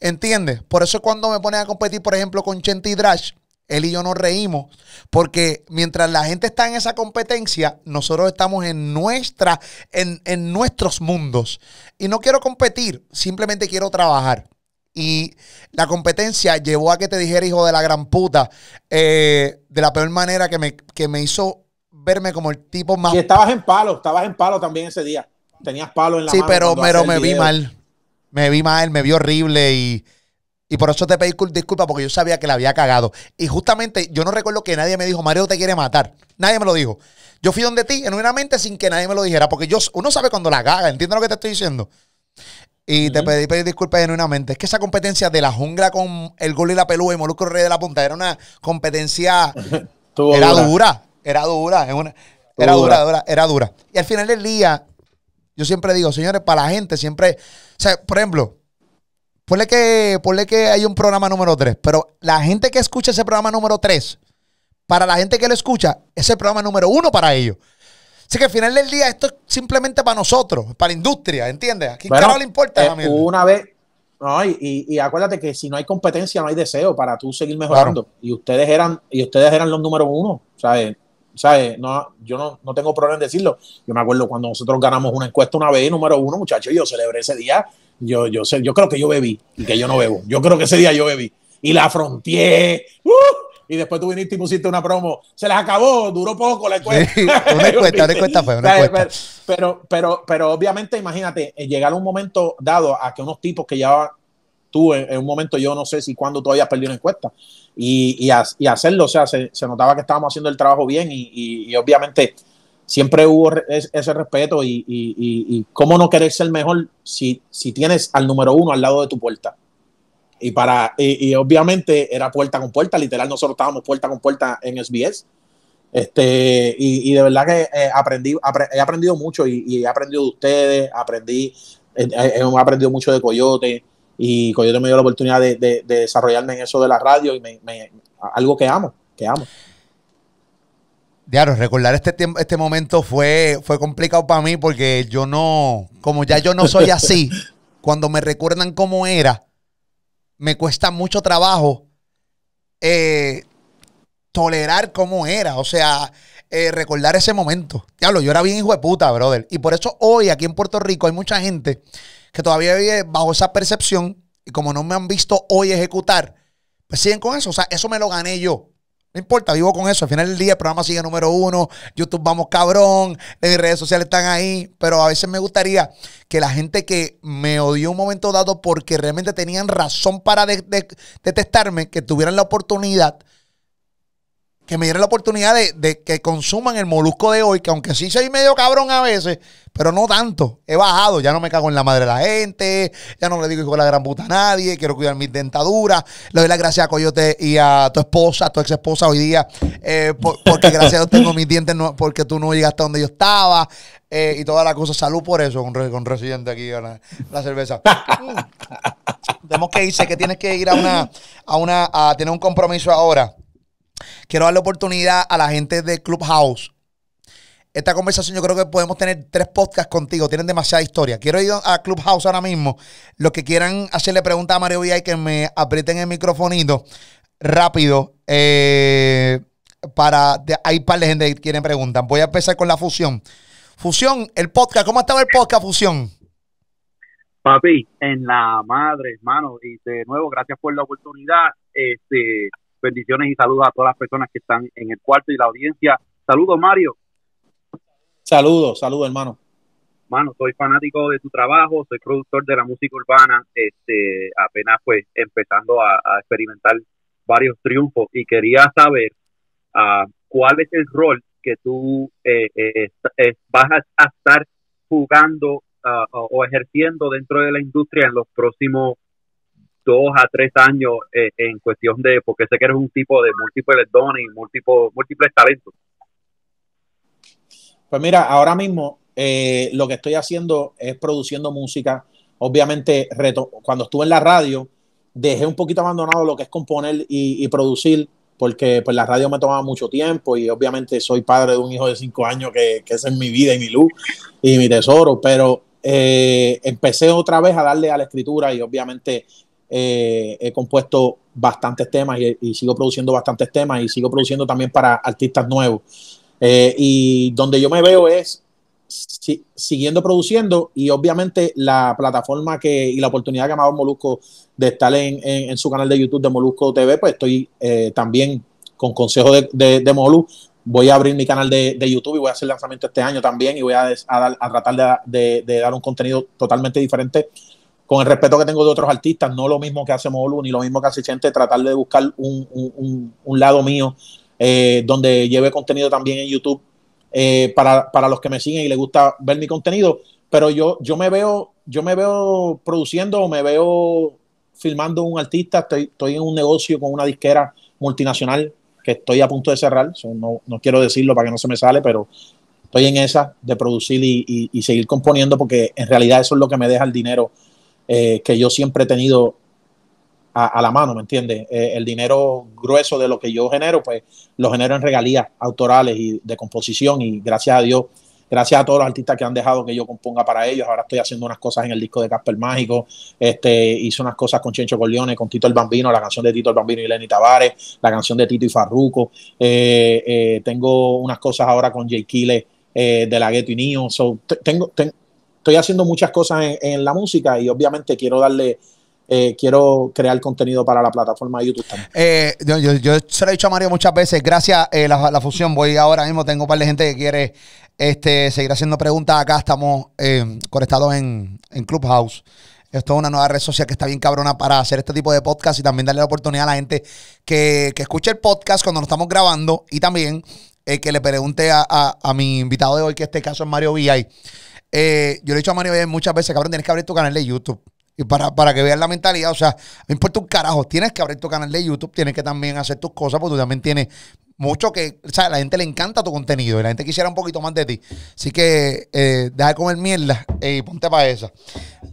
[SPEAKER 1] ¿Entiendes? Por eso cuando me ponen a competir, por ejemplo, con Chente Drash, él y yo nos reímos, porque mientras la gente está en esa competencia, nosotros estamos en nuestra, en, en nuestros mundos. Y no quiero competir, simplemente quiero trabajar. Y la competencia llevó a que te dijera, hijo de la gran puta, eh, de la peor manera que me, que me hizo verme como el tipo más. Y estabas
[SPEAKER 2] en palo, estabas en palo también ese día. Tenías palo en la sí, pero, pero me vi mal.
[SPEAKER 1] Me vi mal, me vi horrible y, y por eso te pedí disculpas porque yo sabía que la había cagado. Y justamente yo no recuerdo que nadie me dijo, Mario te quiere matar. Nadie me lo dijo. Yo fui donde ti, genuinamente, sin que nadie me lo dijera, porque yo, uno sabe cuando la caga, ¿entiendes lo que te estoy diciendo? Y te pedí pedir disculpas genuinamente. Es que esa competencia de la jungla con el gol y la pelúa y molucro Rey de la Punta era una competencia. era dura. Era dura. Era, dura. era dura. Y al final del día, yo siempre digo, señores, para la gente, siempre. O sea, por ejemplo, ponle que, que hay un programa número 3, pero la gente que escucha ese programa número 3, para la gente que lo escucha, ese programa número 1 para ellos. Así que al final del día esto es simplemente para nosotros, para la industria, ¿entiendes? Aquí no le importa eh,
[SPEAKER 2] Una vez, y, acuérdate que si no hay competencia, no hay deseo para tú seguir mejorando. Y ustedes eran, y ustedes eran los números uno, ¿sabes? No, yo no, tengo problema en decirlo. Yo me acuerdo cuando nosotros ganamos una encuesta una vez, número uno, muchachos, yo celebré ese día. Yo, yo, yo creo que yo bebí y que yo no bebo. Yo creo que ese día yo bebí. Y la frontier. ¡Uh! y después tú viniste y pusiste una promo. Se les acabó, duró poco la encuesta. una encuesta, una encuesta fue, una encuesta. Pero, pero, pero obviamente, imagínate, eh, llegar a un momento dado a que unos tipos que ya tú en, un momento, yo no sé si cuándo todavía perdido una encuesta, y, y, hacerlo, o sea, se, notaba que estábamos haciendo el trabajo bien y, obviamente siempre hubo ese respeto y, cómo no querer ser mejor si, si tienes al número uno al lado de tu puerta. Y, para, y, obviamente era puerta con puerta, literal, nosotros estábamos puerta con puerta en SBS. Este, y, de verdad que eh, aprendí, he aprendido mucho y, he aprendido de ustedes, aprendí, eh, eh, he, aprendido mucho de Coyote y Coyote me dio la oportunidad de, desarrollarme en eso de la radio y me, algo que amo, que amo.
[SPEAKER 1] Diario, recordar este, este momento fue, fue complicado para mí porque yo no, como ya yo no soy así, cuando me recuerdan cómo era, me cuesta mucho trabajo eh, tolerar cómo era, o sea, eh, recordar ese momento. Diablo, yo era bien hijo de puta, brother. Y por eso hoy aquí en Puerto Rico hay mucha gente que todavía vive bajo esa percepción y como no me han visto hoy ejecutar, pues siguen con eso. O sea, eso me lo gané yo. No importa, vivo con eso. Al final del día el programa sigue número uno. YouTube vamos cabrón. Mis eh, redes sociales están ahí. Pero a veces me gustaría que la gente que me odió un momento dado porque realmente tenían razón para detestarme, que tuvieran la oportunidad que me dieran la oportunidad de, que consuman el molusco de hoy, que aunque sí soy medio cabrón a veces, pero no tanto. He bajado, ya no me cago en la madre de la gente, ya no le digo hijo de la gran puta a nadie, quiero cuidar mis dentaduras. Le doy las gracias a Coyote y a tu esposa, a tu ex esposa hoy día, eh, porque gracias a Dios tengo mis dientes, no, porque tú no llegaste a donde yo estaba. Eh, y toda la cosa, salud por eso, con, residente aquí, la, cerveza. Tenemos que irse, que tienes que ir a una, a una, a tener un compromiso ahora. Quiero dar la oportunidad a la gente de Clubhouse. Esta conversación yo creo que podemos tener tres podcasts contigo. Tienen demasiada historia. Quiero ir a Clubhouse ahora mismo. Los que quieran hacerle preguntas a Mario Villay, que me aprieten el microfonito rápido. Eh, para, hay un par de gente que quieren preguntar. Voy a empezar con la fusión. Fusión, el podcast. ¿Cómo estaba el podcast, Fusión? Papi, en la madre, hermano. Y de nuevo, gracias por la oportunidad. Este, Bendiciones y saludos a todas las personas que están en el cuarto y la audiencia. Saludos, Mario.
[SPEAKER 2] Saludos, saludos, hermano. Mano, soy fanático de tu trabajo, soy productor de la
[SPEAKER 1] música urbana, este, apenas pues empezando a, experimentar varios triunfos y quería saber ah, cuál es el rol que tú eh, eh, vas a estar jugando ah, o ejerciendo dentro de la industria en los próximos dos a tres años eh, en cuestión de, porque sé que eres un tipo de múltiples dones y múltiples, múltiples talentos.
[SPEAKER 2] Pues mira, ahora mismo eh, lo que estoy haciendo es produciendo música. Obviamente, cuando estuve en la radio, dejé un poquito abandonado lo que es componer y, producir, porque pues, la radio me tomaba mucho tiempo y obviamente soy padre de un hijo de cinco años que, que es mi vida y mi luz y mi tesoro, pero eh, empecé otra vez a darle a la escritura y obviamente eh, he compuesto bastantes temas y, sigo produciendo bastantes temas y sigo produciendo también para artistas nuevos. Eh, y donde yo me veo es siguiendo produciendo y obviamente la plataforma que y la oportunidad que me ha dado Molusco de estar en, su canal de YouTube de Molusco TV, pues estoy eh, también con consejo de, de, voy a abrir mi canal de, YouTube y voy a hacer lanzamiento este año también y voy a, a, tratar de, dar un contenido totalmente diferente con el respeto que tengo de otros artistas, no lo mismo que hace Molu, ni lo mismo que hace Chente, tratar de buscar un, lado mío eh, donde lleve contenido también en YouTube eh, para, los que me siguen y les gusta ver mi contenido. Pero yo, yo me veo, yo me veo produciendo, me veo filmando un artista, estoy, en un negocio con una disquera multinacional que estoy a punto de cerrar, no, quiero decirlo para que no se me sale, pero estoy en esa de producir y seguir componiendo porque en realidad eso es lo que me deja el dinero eh, que yo siempre he tenido a, la mano, ¿me entiendes? Eh, el dinero grueso de lo que yo genero, pues lo genero en regalías autorales y de composición y gracias a Dios, gracias a todos los artistas que han dejado que yo componga para ellos. Ahora estoy haciendo unas cosas en el disco de Casper Mágico, este, hice unas cosas con Chencho Corleone, con Tito el Bambino, la canción de Tito el Bambino y Lenny Tavares, la canción de Tito y Farruco. Eh, tengo unas cosas ahora con J. Kille de la Gueto y Neo. tengo, estoy haciendo muchas cosas en, la música y obviamente quiero darle eh, quiero crear contenido para la plataforma de YouTube también.
[SPEAKER 1] Eh, yo, se lo he dicho a Mario muchas veces, gracias a eh, la, la, fusión. Voy ahora mismo, tengo un par de gente que quiere este, seguir haciendo preguntas. Acá estamos conectados en, en, Clubhouse. Esto es una nueva red social que está bien cabrona para hacer este tipo de podcast y también darle la oportunidad a la gente que, que escuche el podcast cuando lo estamos grabando y también que le pregunte a, a mi invitado de hoy, que este caso es Mario Villay eh, yo le he dicho a Manny muchas veces, cabrón, tienes que abrir tu canal de YouTube. Y para, para que vean la mentalidad, o sea, no importa un carajo, tienes que abrir tu canal de YouTube, tienes que también hacer tus cosas, porque tú también tienes mucho que, o sea, la gente le encanta tu contenido y la gente quisiera un poquito más de ti. Así que eh, deja de comer mierda y ponte para esa.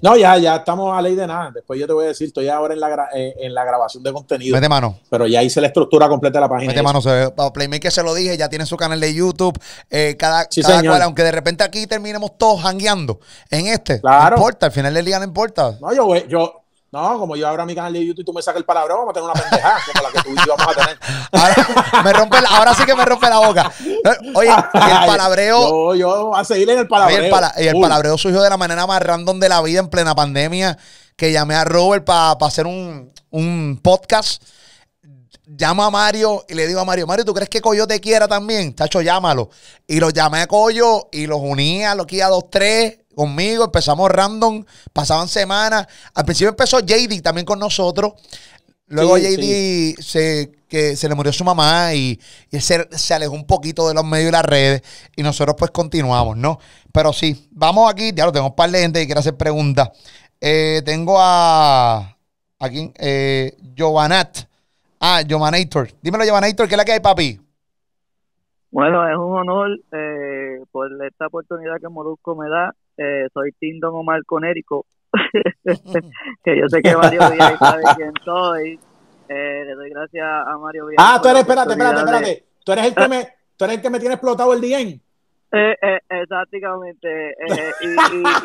[SPEAKER 1] No, ya, ya
[SPEAKER 2] estamos a ley de nada. Después yo te voy a decir, estoy ahora en la, eh, en la grabación de contenido. Mete mano. Pero ya hice la estructura completa de la página. Mete mano, se,
[SPEAKER 1] Playmaker se lo dije, ya tiene su canal de YouTube. Eh, cada, cada cual, aunque de repente aquí terminemos todos hangueando en este. Claro. No importa, al final del día no importa.
[SPEAKER 2] No, yo, yo no, como yo abra mi canal de YouTube y tú me sacas el palabreo, vamos a tener una pendejada como la que vamos a tener.
[SPEAKER 1] Ahora, me rompe ahora sí que me rompe la boca. Oye, el palabreo. Yo, yo a seguir en el palabreo. y el palabreo surgió de la manera más random de la vida en plena pandemia. Que llamé a Robert para pa hacer un, podcast llamo a Mario y le digo a Mario, Mario, ¿tú crees que Coyo te quiera también? Tacho, llámalo. Y lo llamé a Coyo y los unía, a los que a dos, tres conmigo, empezamos random, pasaban semanas. Al principio empezó JD también con nosotros. Luego JD Se, que se le murió su mamá y, se, alejó un poquito de los medios y las redes y nosotros pues continuamos, ¿no? Pero sí, vamos aquí, ya lo tengo un par de gente que quiere hacer preguntas. Eh, tengo a, aquí, eh, Giovanat. Ah, Giovanator. Dímelo, Giovanator, ¿qué es la que hay, papi? Bueno, es un honor eh eh, por esta oportunidad que Molusco me da. Eh, soy Tindon Omar Conérico,
[SPEAKER 2] que yo sé que Mario Villa sabe quién soy. Eh, le doy gracias a Mario Villa. Ah, tú eres, espérate, espérate, espérate. Tú eres el que me, tú eres el que me tiene explotado el DM. Eh, eh, exactamente. Eh, eh,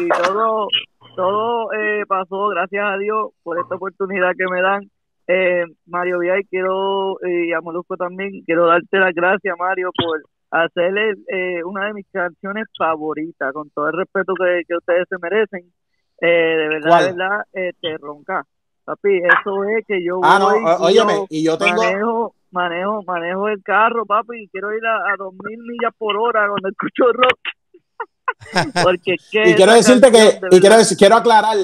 [SPEAKER 2] y, todo, todo
[SPEAKER 1] pasó, gracias a Dios, por esta oportunidad que me dan. Mario Villay, quiero, y a Molusco también, quiero darte las gracias, Mario, por hacerle eh, eh, una de mis canciones favoritas, con todo el respeto que, ustedes se merecen. Eh, de verdad, de verdad, te ronca. Papi, eso ah. es que yo ah, voy, no, óyeme, y yo tengo... manejo, manejo, manejo el carro, papi, y quiero ir a, a dos mil millas por hora cuando escucho rock. Porque y quiero decirte que, y quiero, quiero aclarar,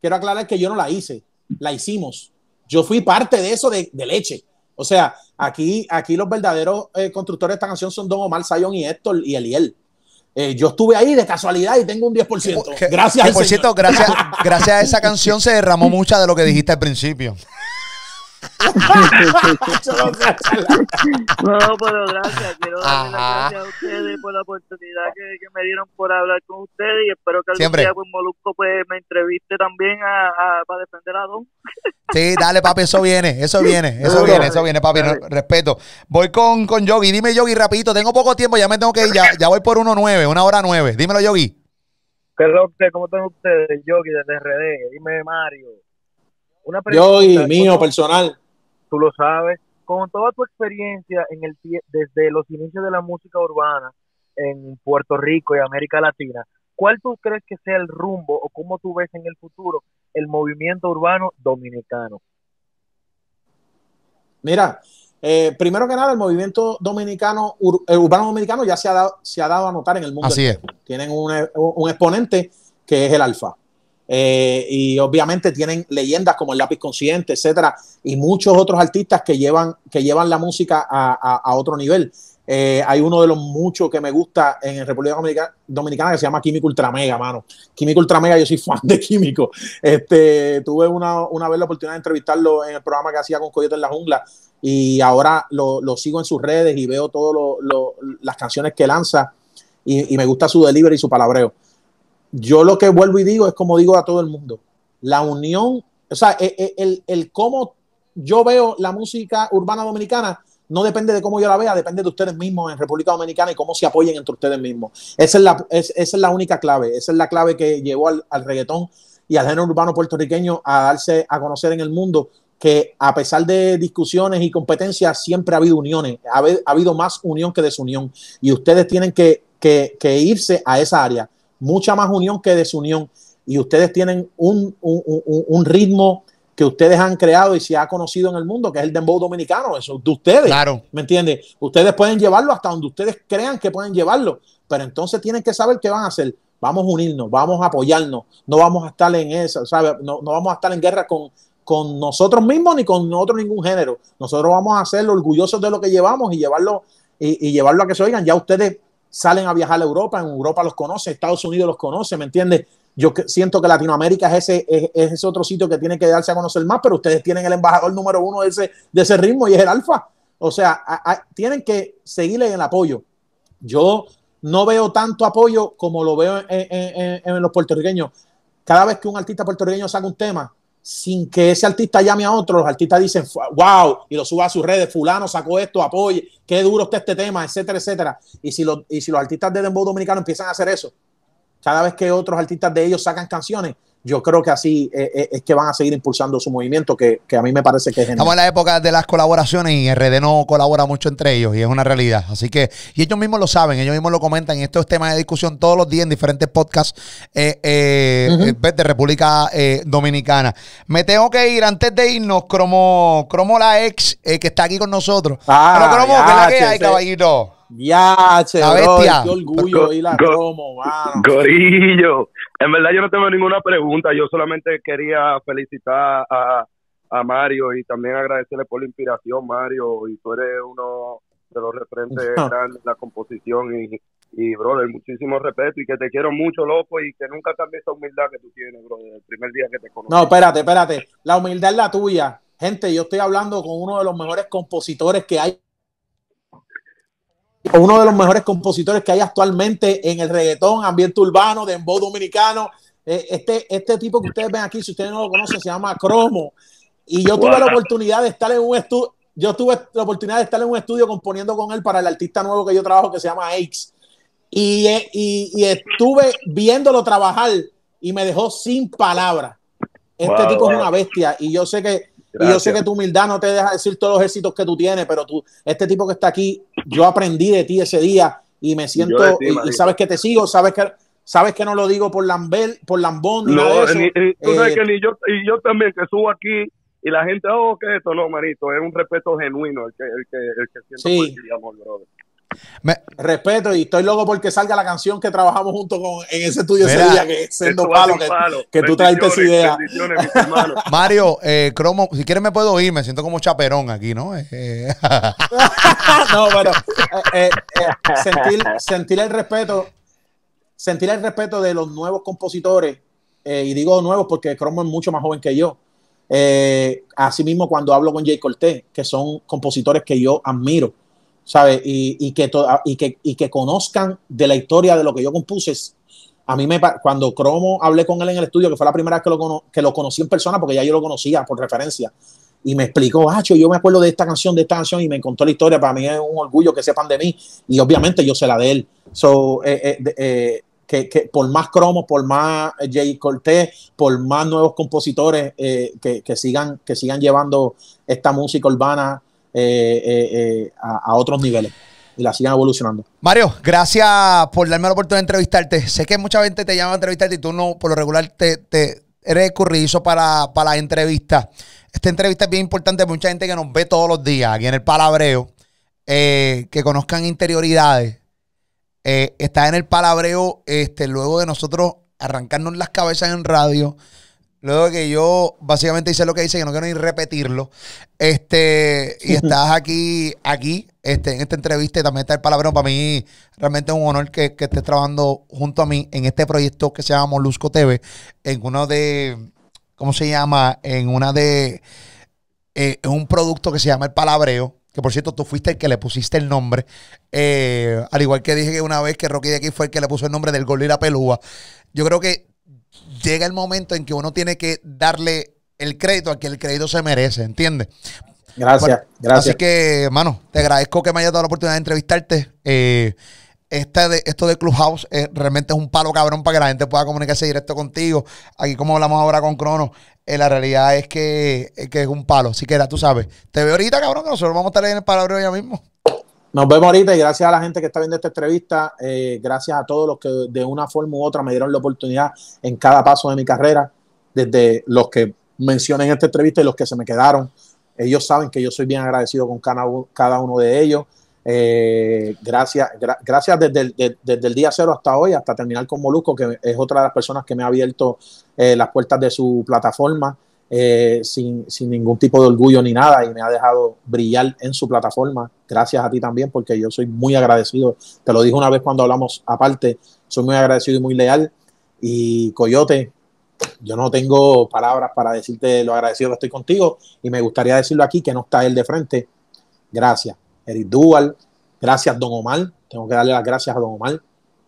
[SPEAKER 2] quiero aclarar que yo no la hice, la hicimos. Yo fui parte de eso de leche. O sea, aquí, aquí los verdaderos eh, constructores de esta canción son Don Omar, Sayon y Héctor y Eliel. Eh, yo estuve ahí de casualidad y tengo un 10%. gracias. gracias, gracias a esa
[SPEAKER 1] canción se derramó mucha de lo que dijiste al principio no, pero gracias. Quiero darle las gracias a ustedes por la oportunidad que, me dieron por hablar con ustedes y espero que algún día pues, Molusco pues, me
[SPEAKER 2] entreviste también a, para defender a
[SPEAKER 1] Don. sí, dale, papi, eso viene, eso viene, eso viene, eso viene, papi. respeto. Voy con, con Yogi. Dime, Yogi, rapidito. Tengo poco tiempo, ya me tengo que ir. Ya, ya voy por 1.9, una hora nueve Dímelo, Yogi. ¿Qué es lo que, ¿Cómo están ustedes? Yogi, desde RD.
[SPEAKER 2] Dime, Mario. Yo y mío personal. Tú lo sabes. Con
[SPEAKER 1] toda tu experiencia en el desde los inicios de la música urbana en Puerto Rico y América Latina, ¿cuál tú crees que sea el rumbo o cómo tú ves en el futuro
[SPEAKER 2] el movimiento urbano dominicano? Mira, eh, primero que nada, el movimiento dominicano, eh, urbano dominicano ya se ha, dado, a notar en el mundo. Así es. Tienen un, un exponente que es el alfa. Eh, y obviamente tienen leyendas como el lápiz consciente, etcétera, y muchos otros artistas que llevan, que llevan la música a, otro nivel. Eh, hay uno de los muchos que me gusta en República Dominicana, que se llama Químico Ultramega, mano. Químico Ultramega, yo soy fan de Químico. Este, tuve una, vez la oportunidad de entrevistarlo en el programa que hacía con Coyote en la Jungla y ahora lo, sigo en sus redes y veo todas las canciones que lanza y, y me gusta su delivery y su palabreo yo lo que vuelvo y digo es como digo a todo el mundo, la unión, o sea, e, e, el, cómo yo veo la música urbana dominicana no depende de cómo yo la vea, depende de ustedes mismos en República Dominicana y cómo se apoyen entre ustedes mismos. Esa es la, es la única clave, esa es la clave que llevó al, reggaetón y al género urbano puertorriqueño a darse a conocer en el mundo, que a pesar de discusiones y competencias, siempre ha habido uniones, ha, habido más unión que desunión y ustedes tienen que irse a esa área mucha más unión que desunión. Y ustedes tienen un, ritmo que ustedes han creado y se ha conocido en el mundo, que es el dembow dominicano, eso de ustedes. Claro. ¿Me entiende. Ustedes pueden llevarlo hasta donde ustedes crean que pueden llevarlo, pero entonces tienen que saber qué van a hacer. Vamos a unirnos, vamos a apoyarnos, no vamos a estar en eso, ¿sabe? No, no vamos a estar en guerra con, nosotros mismos ni con otro ningún género. Nosotros vamos a ser orgullosos de lo que llevamos y llevarlo y, y llevarlo a que se oigan. Ya ustedes salen a viajar a Europa, en Europa los conoce, Estados Unidos los conoce, ¿me entiendes? Yo siento que Latinoamérica es ese, es, otro sitio que tiene que darse a conocer más, pero ustedes tienen el embajador número uno de ese, de ese ritmo y es el alfa. O sea, tienen que seguirle el apoyo. Yo no veo tanto apoyo como lo veo en los puertorriqueños. Cada vez que un artista puertorriqueño saca un tema, sin que ese artista llame a otro, los artistas dicen, wow, y lo suba a sus redes, fulano sacó esto, apoye, qué duro está este tema, etcétera, etcétera. Y si, los, y si los artistas de Dembow Dominicano empiezan a hacer eso, cada vez que otros artistas de ellos sacan canciones, yo creo que así eh, eh, es que van a seguir impulsando su movimiento, que, a mí me parece que es genial. Estamos en
[SPEAKER 1] la época de las colaboraciones y RD no colabora mucho entre ellos y es una realidad. Así que, y ellos mismos lo saben, ellos mismos lo comentan, y estos es temas de discusión todos los días en diferentes podcasts eh, eh de República Dominicana. Me tengo que ir antes de irnos, Cromo, Cromo la ex, que está aquí con nosotros. Ah, Cromo, ¿qué la que hay, caballito? Ya, che, la bestia. orgullo y la Cromo, Gorillo. En verdad yo no tengo ninguna pregunta, yo solamente quería felicitar a, Mario y también agradecerle por la inspiración, Mario, y tú eres uno de los referentes grandes de la composición y, y, brother, muchísimo respeto y que te quiero mucho, loco, y que nunca cambies esa humildad que tú tienes, brother, el primer día que te conocí. No, espérate,
[SPEAKER 2] espérate, la humildad es la tuya. Gente, yo estoy hablando con uno de los mejores compositores que hay uno de los mejores compositores que hay actualmente en el reggaetón, ambiente urbano, dembow dominicano. Eh, este, este tipo que ustedes ven aquí, si ustedes no lo conocen, se llama Cromo. Y yo tuve la oportunidad de estar en un estudio, yo tuve la oportunidad de estar en un estudio componiendo con él para el artista nuevo que yo trabajo que se llama Aix. Y, eh, y, estuve viéndolo trabajar y me dejó sin palabras.
[SPEAKER 1] Este tipo es una
[SPEAKER 2] bestia y yo sé que y yo sé que tu humildad no te deja decir todos los éxitos que tú tienes, pero tú, este tipo que está aquí, yo aprendí de ti ese día y me siento, y, sabes que te sigo, sabes que sabes que no lo digo por Lambel, por Lambón, y
[SPEAKER 1] yo también que subo aquí y la gente, oh, que es esto, no, marito es un respeto genuino el que, el que, el que siento por amor, brother.
[SPEAKER 2] Respeto y estoy loco porque salga la
[SPEAKER 1] canción que trabajamos junto con en ese estudio ese día que Palo, tú traiste esa idea. Mario, eh, Cromo, si quieres me puedo ir, me siento como chaperón aquí, ¿no? Eh, eh. no, pero sentir, el respeto,
[SPEAKER 2] sentir el respeto de los nuevos compositores, y digo nuevos porque Cromo es mucho más joven que yo. asimismo, cuando hablo con Jay Cortés, que son compositores que yo admiro sabe ah, Y, que y, que, conozcan de la historia de lo que yo compuse. A mí me cuando Cromo hablé con él en el estudio, que fue la primera vez que lo, que lo conocí en persona, porque ya yo lo conocía por referencia, y me explicó, ah, yo me acuerdo de esta canción, de esta canción, y me contó la historia. Para mí es un orgullo que sepan de mí, y obviamente yo sé la de él. So, eh, eh, eh, que, que, por más Cromo por más Jay Cortés, por más nuevos compositores que, sigan, que sigan llevando esta música urbana eh, eh, eh, a, otros niveles y la sigan evolucionando.
[SPEAKER 1] Mario, gracias por darme la oportunidad de entrevistarte. Sé que mucha gente te llama a entrevistarte y tú no, por lo regular, te, eres currizo para, para la entrevista. Esta entrevista es bien importante para mucha gente que nos ve todos los días aquí en el Palabreo, que conozcan interioridades. Estás en el Palabreo este, luego de nosotros arrancarnos las cabezas en radio. Luego que yo básicamente hice lo que hice, que no quiero ni repetirlo. Este, y estás aquí, aquí, este, en esta entrevista, y también está el palabreo. Para mí, realmente es un honor que, que estés trabajando junto a mí en este proyecto que se llama Molusco TV, en uno de, ¿cómo se llama? En una de, eh, en un producto que se llama El Palabreo, que por cierto tú fuiste el que le pusiste el nombre. Eh, al igual que dije que una vez que Rocky de aquí fue el que le puso el nombre del Gol la Pelúa. Yo creo que llega el momento en que uno tiene que darle el crédito a que el crédito se merece, ¿entiendes? Gracias, gracias. Así que, hermano, te agradezco que me hayas dado la oportunidad de entrevistarte. este de, esto de Clubhouse eh, realmente es un palo cabrón para que la gente pueda comunicarse directo contigo. Aquí, como hablamos ahora con Crono, eh, la realidad es que, es un palo. Así que, tú sabes. Te veo ahorita, cabrón, que nosotros vamos a estar en el palabreo ya mismo. Nos vemos ahorita y gracias a la gente que está viendo
[SPEAKER 2] esta entrevista, eh, gracias a todos los que de una forma u otra me dieron la oportunidad en cada paso de mi carrera, desde los que mencioné en esta entrevista y los que se me quedaron. Ellos saben que yo soy bien agradecido con cada uno de ellos. Eh, gracias, gracias desde el, día cero hasta hoy, hasta terminar con Molusco, que es otra de las personas que me ha abierto eh, las puertas de su plataforma. Eh, sin, ningún tipo de orgullo ni nada y me ha dejado brillar en su plataforma. Gracias a ti también porque yo soy muy agradecido. Te lo dije una vez cuando hablamos aparte, soy muy agradecido y muy leal. Y Coyote, yo no tengo palabras para decirte lo agradecido que estoy contigo y me gustaría decirlo aquí que no está él de frente. Gracias, Eric Dual. Gracias, Don Omar. Tengo que darle las gracias a Don Omar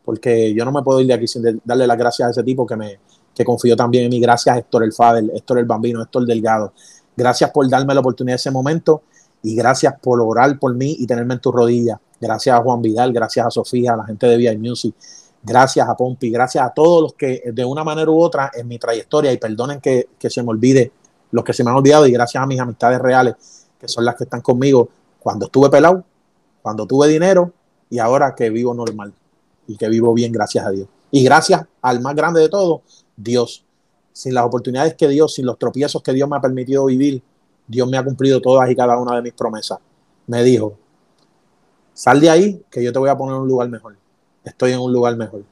[SPEAKER 2] porque yo no me puedo ir de aquí sin darle las gracias a ese tipo que me, que confío también en mí. Gracias, Héctor El Fader, Héctor El Bambino, Héctor Delgado. Gracias por darme la oportunidad de ese momento y gracias por orar por mí y tenerme en tus rodillas. Gracias a Juan Vidal, gracias a Sofía, a la gente de VI Music, gracias a Pompi, gracias a todos los que de una manera u otra en mi trayectoria, y perdonen que, que se me olvide los que se me han olvidado, y gracias a mis amistades reales, que son las que están conmigo cuando estuve pelado, cuando tuve dinero y ahora que vivo normal y que vivo bien, gracias a Dios. Y gracias al más grande de todos, Dios. Sin las oportunidades que Dios, sin los tropiezos que Dios me ha permitido vivir, Dios me ha cumplido todas y cada una de mis promesas. Me dijo, sal de ahí que yo te voy a poner en un lugar mejor. Estoy en un lugar mejor.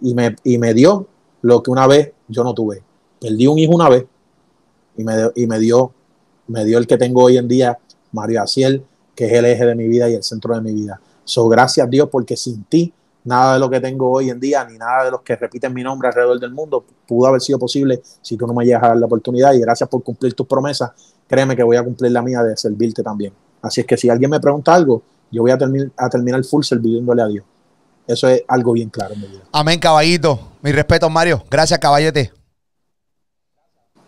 [SPEAKER 2] Y me, y me dio lo que una vez yo no tuve. Perdí un hijo una vez y me, y me dio me dio el que tengo hoy en día, Mario Aciel, que es el eje de mi vida y el centro de mi vida. So, gracias Dios porque sin ti nada de lo que tengo hoy en día, ni nada de los que repiten mi nombre alrededor del mundo, pudo haber sido posible si tú no me llegas a dar la oportunidad. Y gracias por cumplir tus promesas. Créeme que voy a cumplir la mía de servirte también. Así es que si alguien me pregunta algo, yo voy a, terminar a terminar full sirviéndole a Dios. Eso es algo bien claro
[SPEAKER 1] Amén, caballito. Mi respeto, Mario. Gracias, caballete.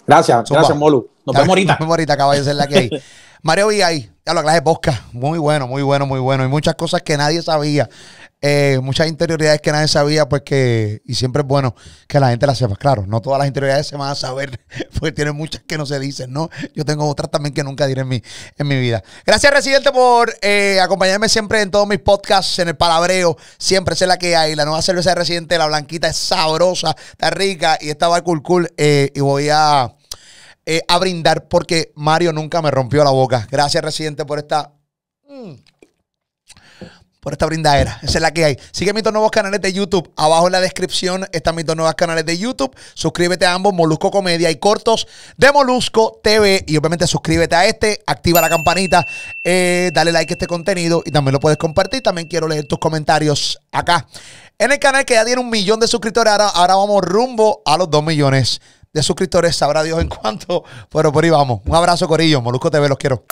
[SPEAKER 2] Gracias, gracias, Molu. Nos vemos ahorita. Nos
[SPEAKER 1] vemos ahorita, caballo, en la que hay. Mario Villay, ya lo clase de Bosca Muy bueno, muy bueno, muy bueno. Y muchas cosas que nadie sabía. Eh, muchas interioridades que nadie sabía, pues que, y siempre es bueno que la gente las sepa. Claro, no todas las interioridades se van a saber, porque tienen muchas que no se dicen, ¿no? Yo tengo otras también que nunca diré en mi, en mi vida. Gracias, Residente, por eh, acompañarme siempre en todos mis podcasts, en el palabreo. Siempre sé la que hay. La nueva cerveza de Residente, la blanquita, es sabrosa, está rica y está cool cool. Eh, y voy a, eh, a brindar porque Mario nunca me rompió la boca. Gracias, Residente, por esta. Mm, por esta brindadera. Esa es la que hay. Sigue mis dos nuevos canales de YouTube. Abajo en la descripción están mis dos nuevos canales de YouTube. Suscríbete a ambos, Molusco Comedia y Cortos de Molusco TV. Y obviamente suscríbete a este, activa la campanita, eh, dale like a este contenido y también lo puedes compartir. También quiero leer tus comentarios acá. En el canal que ya tiene un millón de suscriptores, ahora, vamos rumbo a los dos millones de suscriptores. Sabrá Dios en cuanto pero por ahí vamos. Un abrazo, Corillo. Molusco TV, los quiero.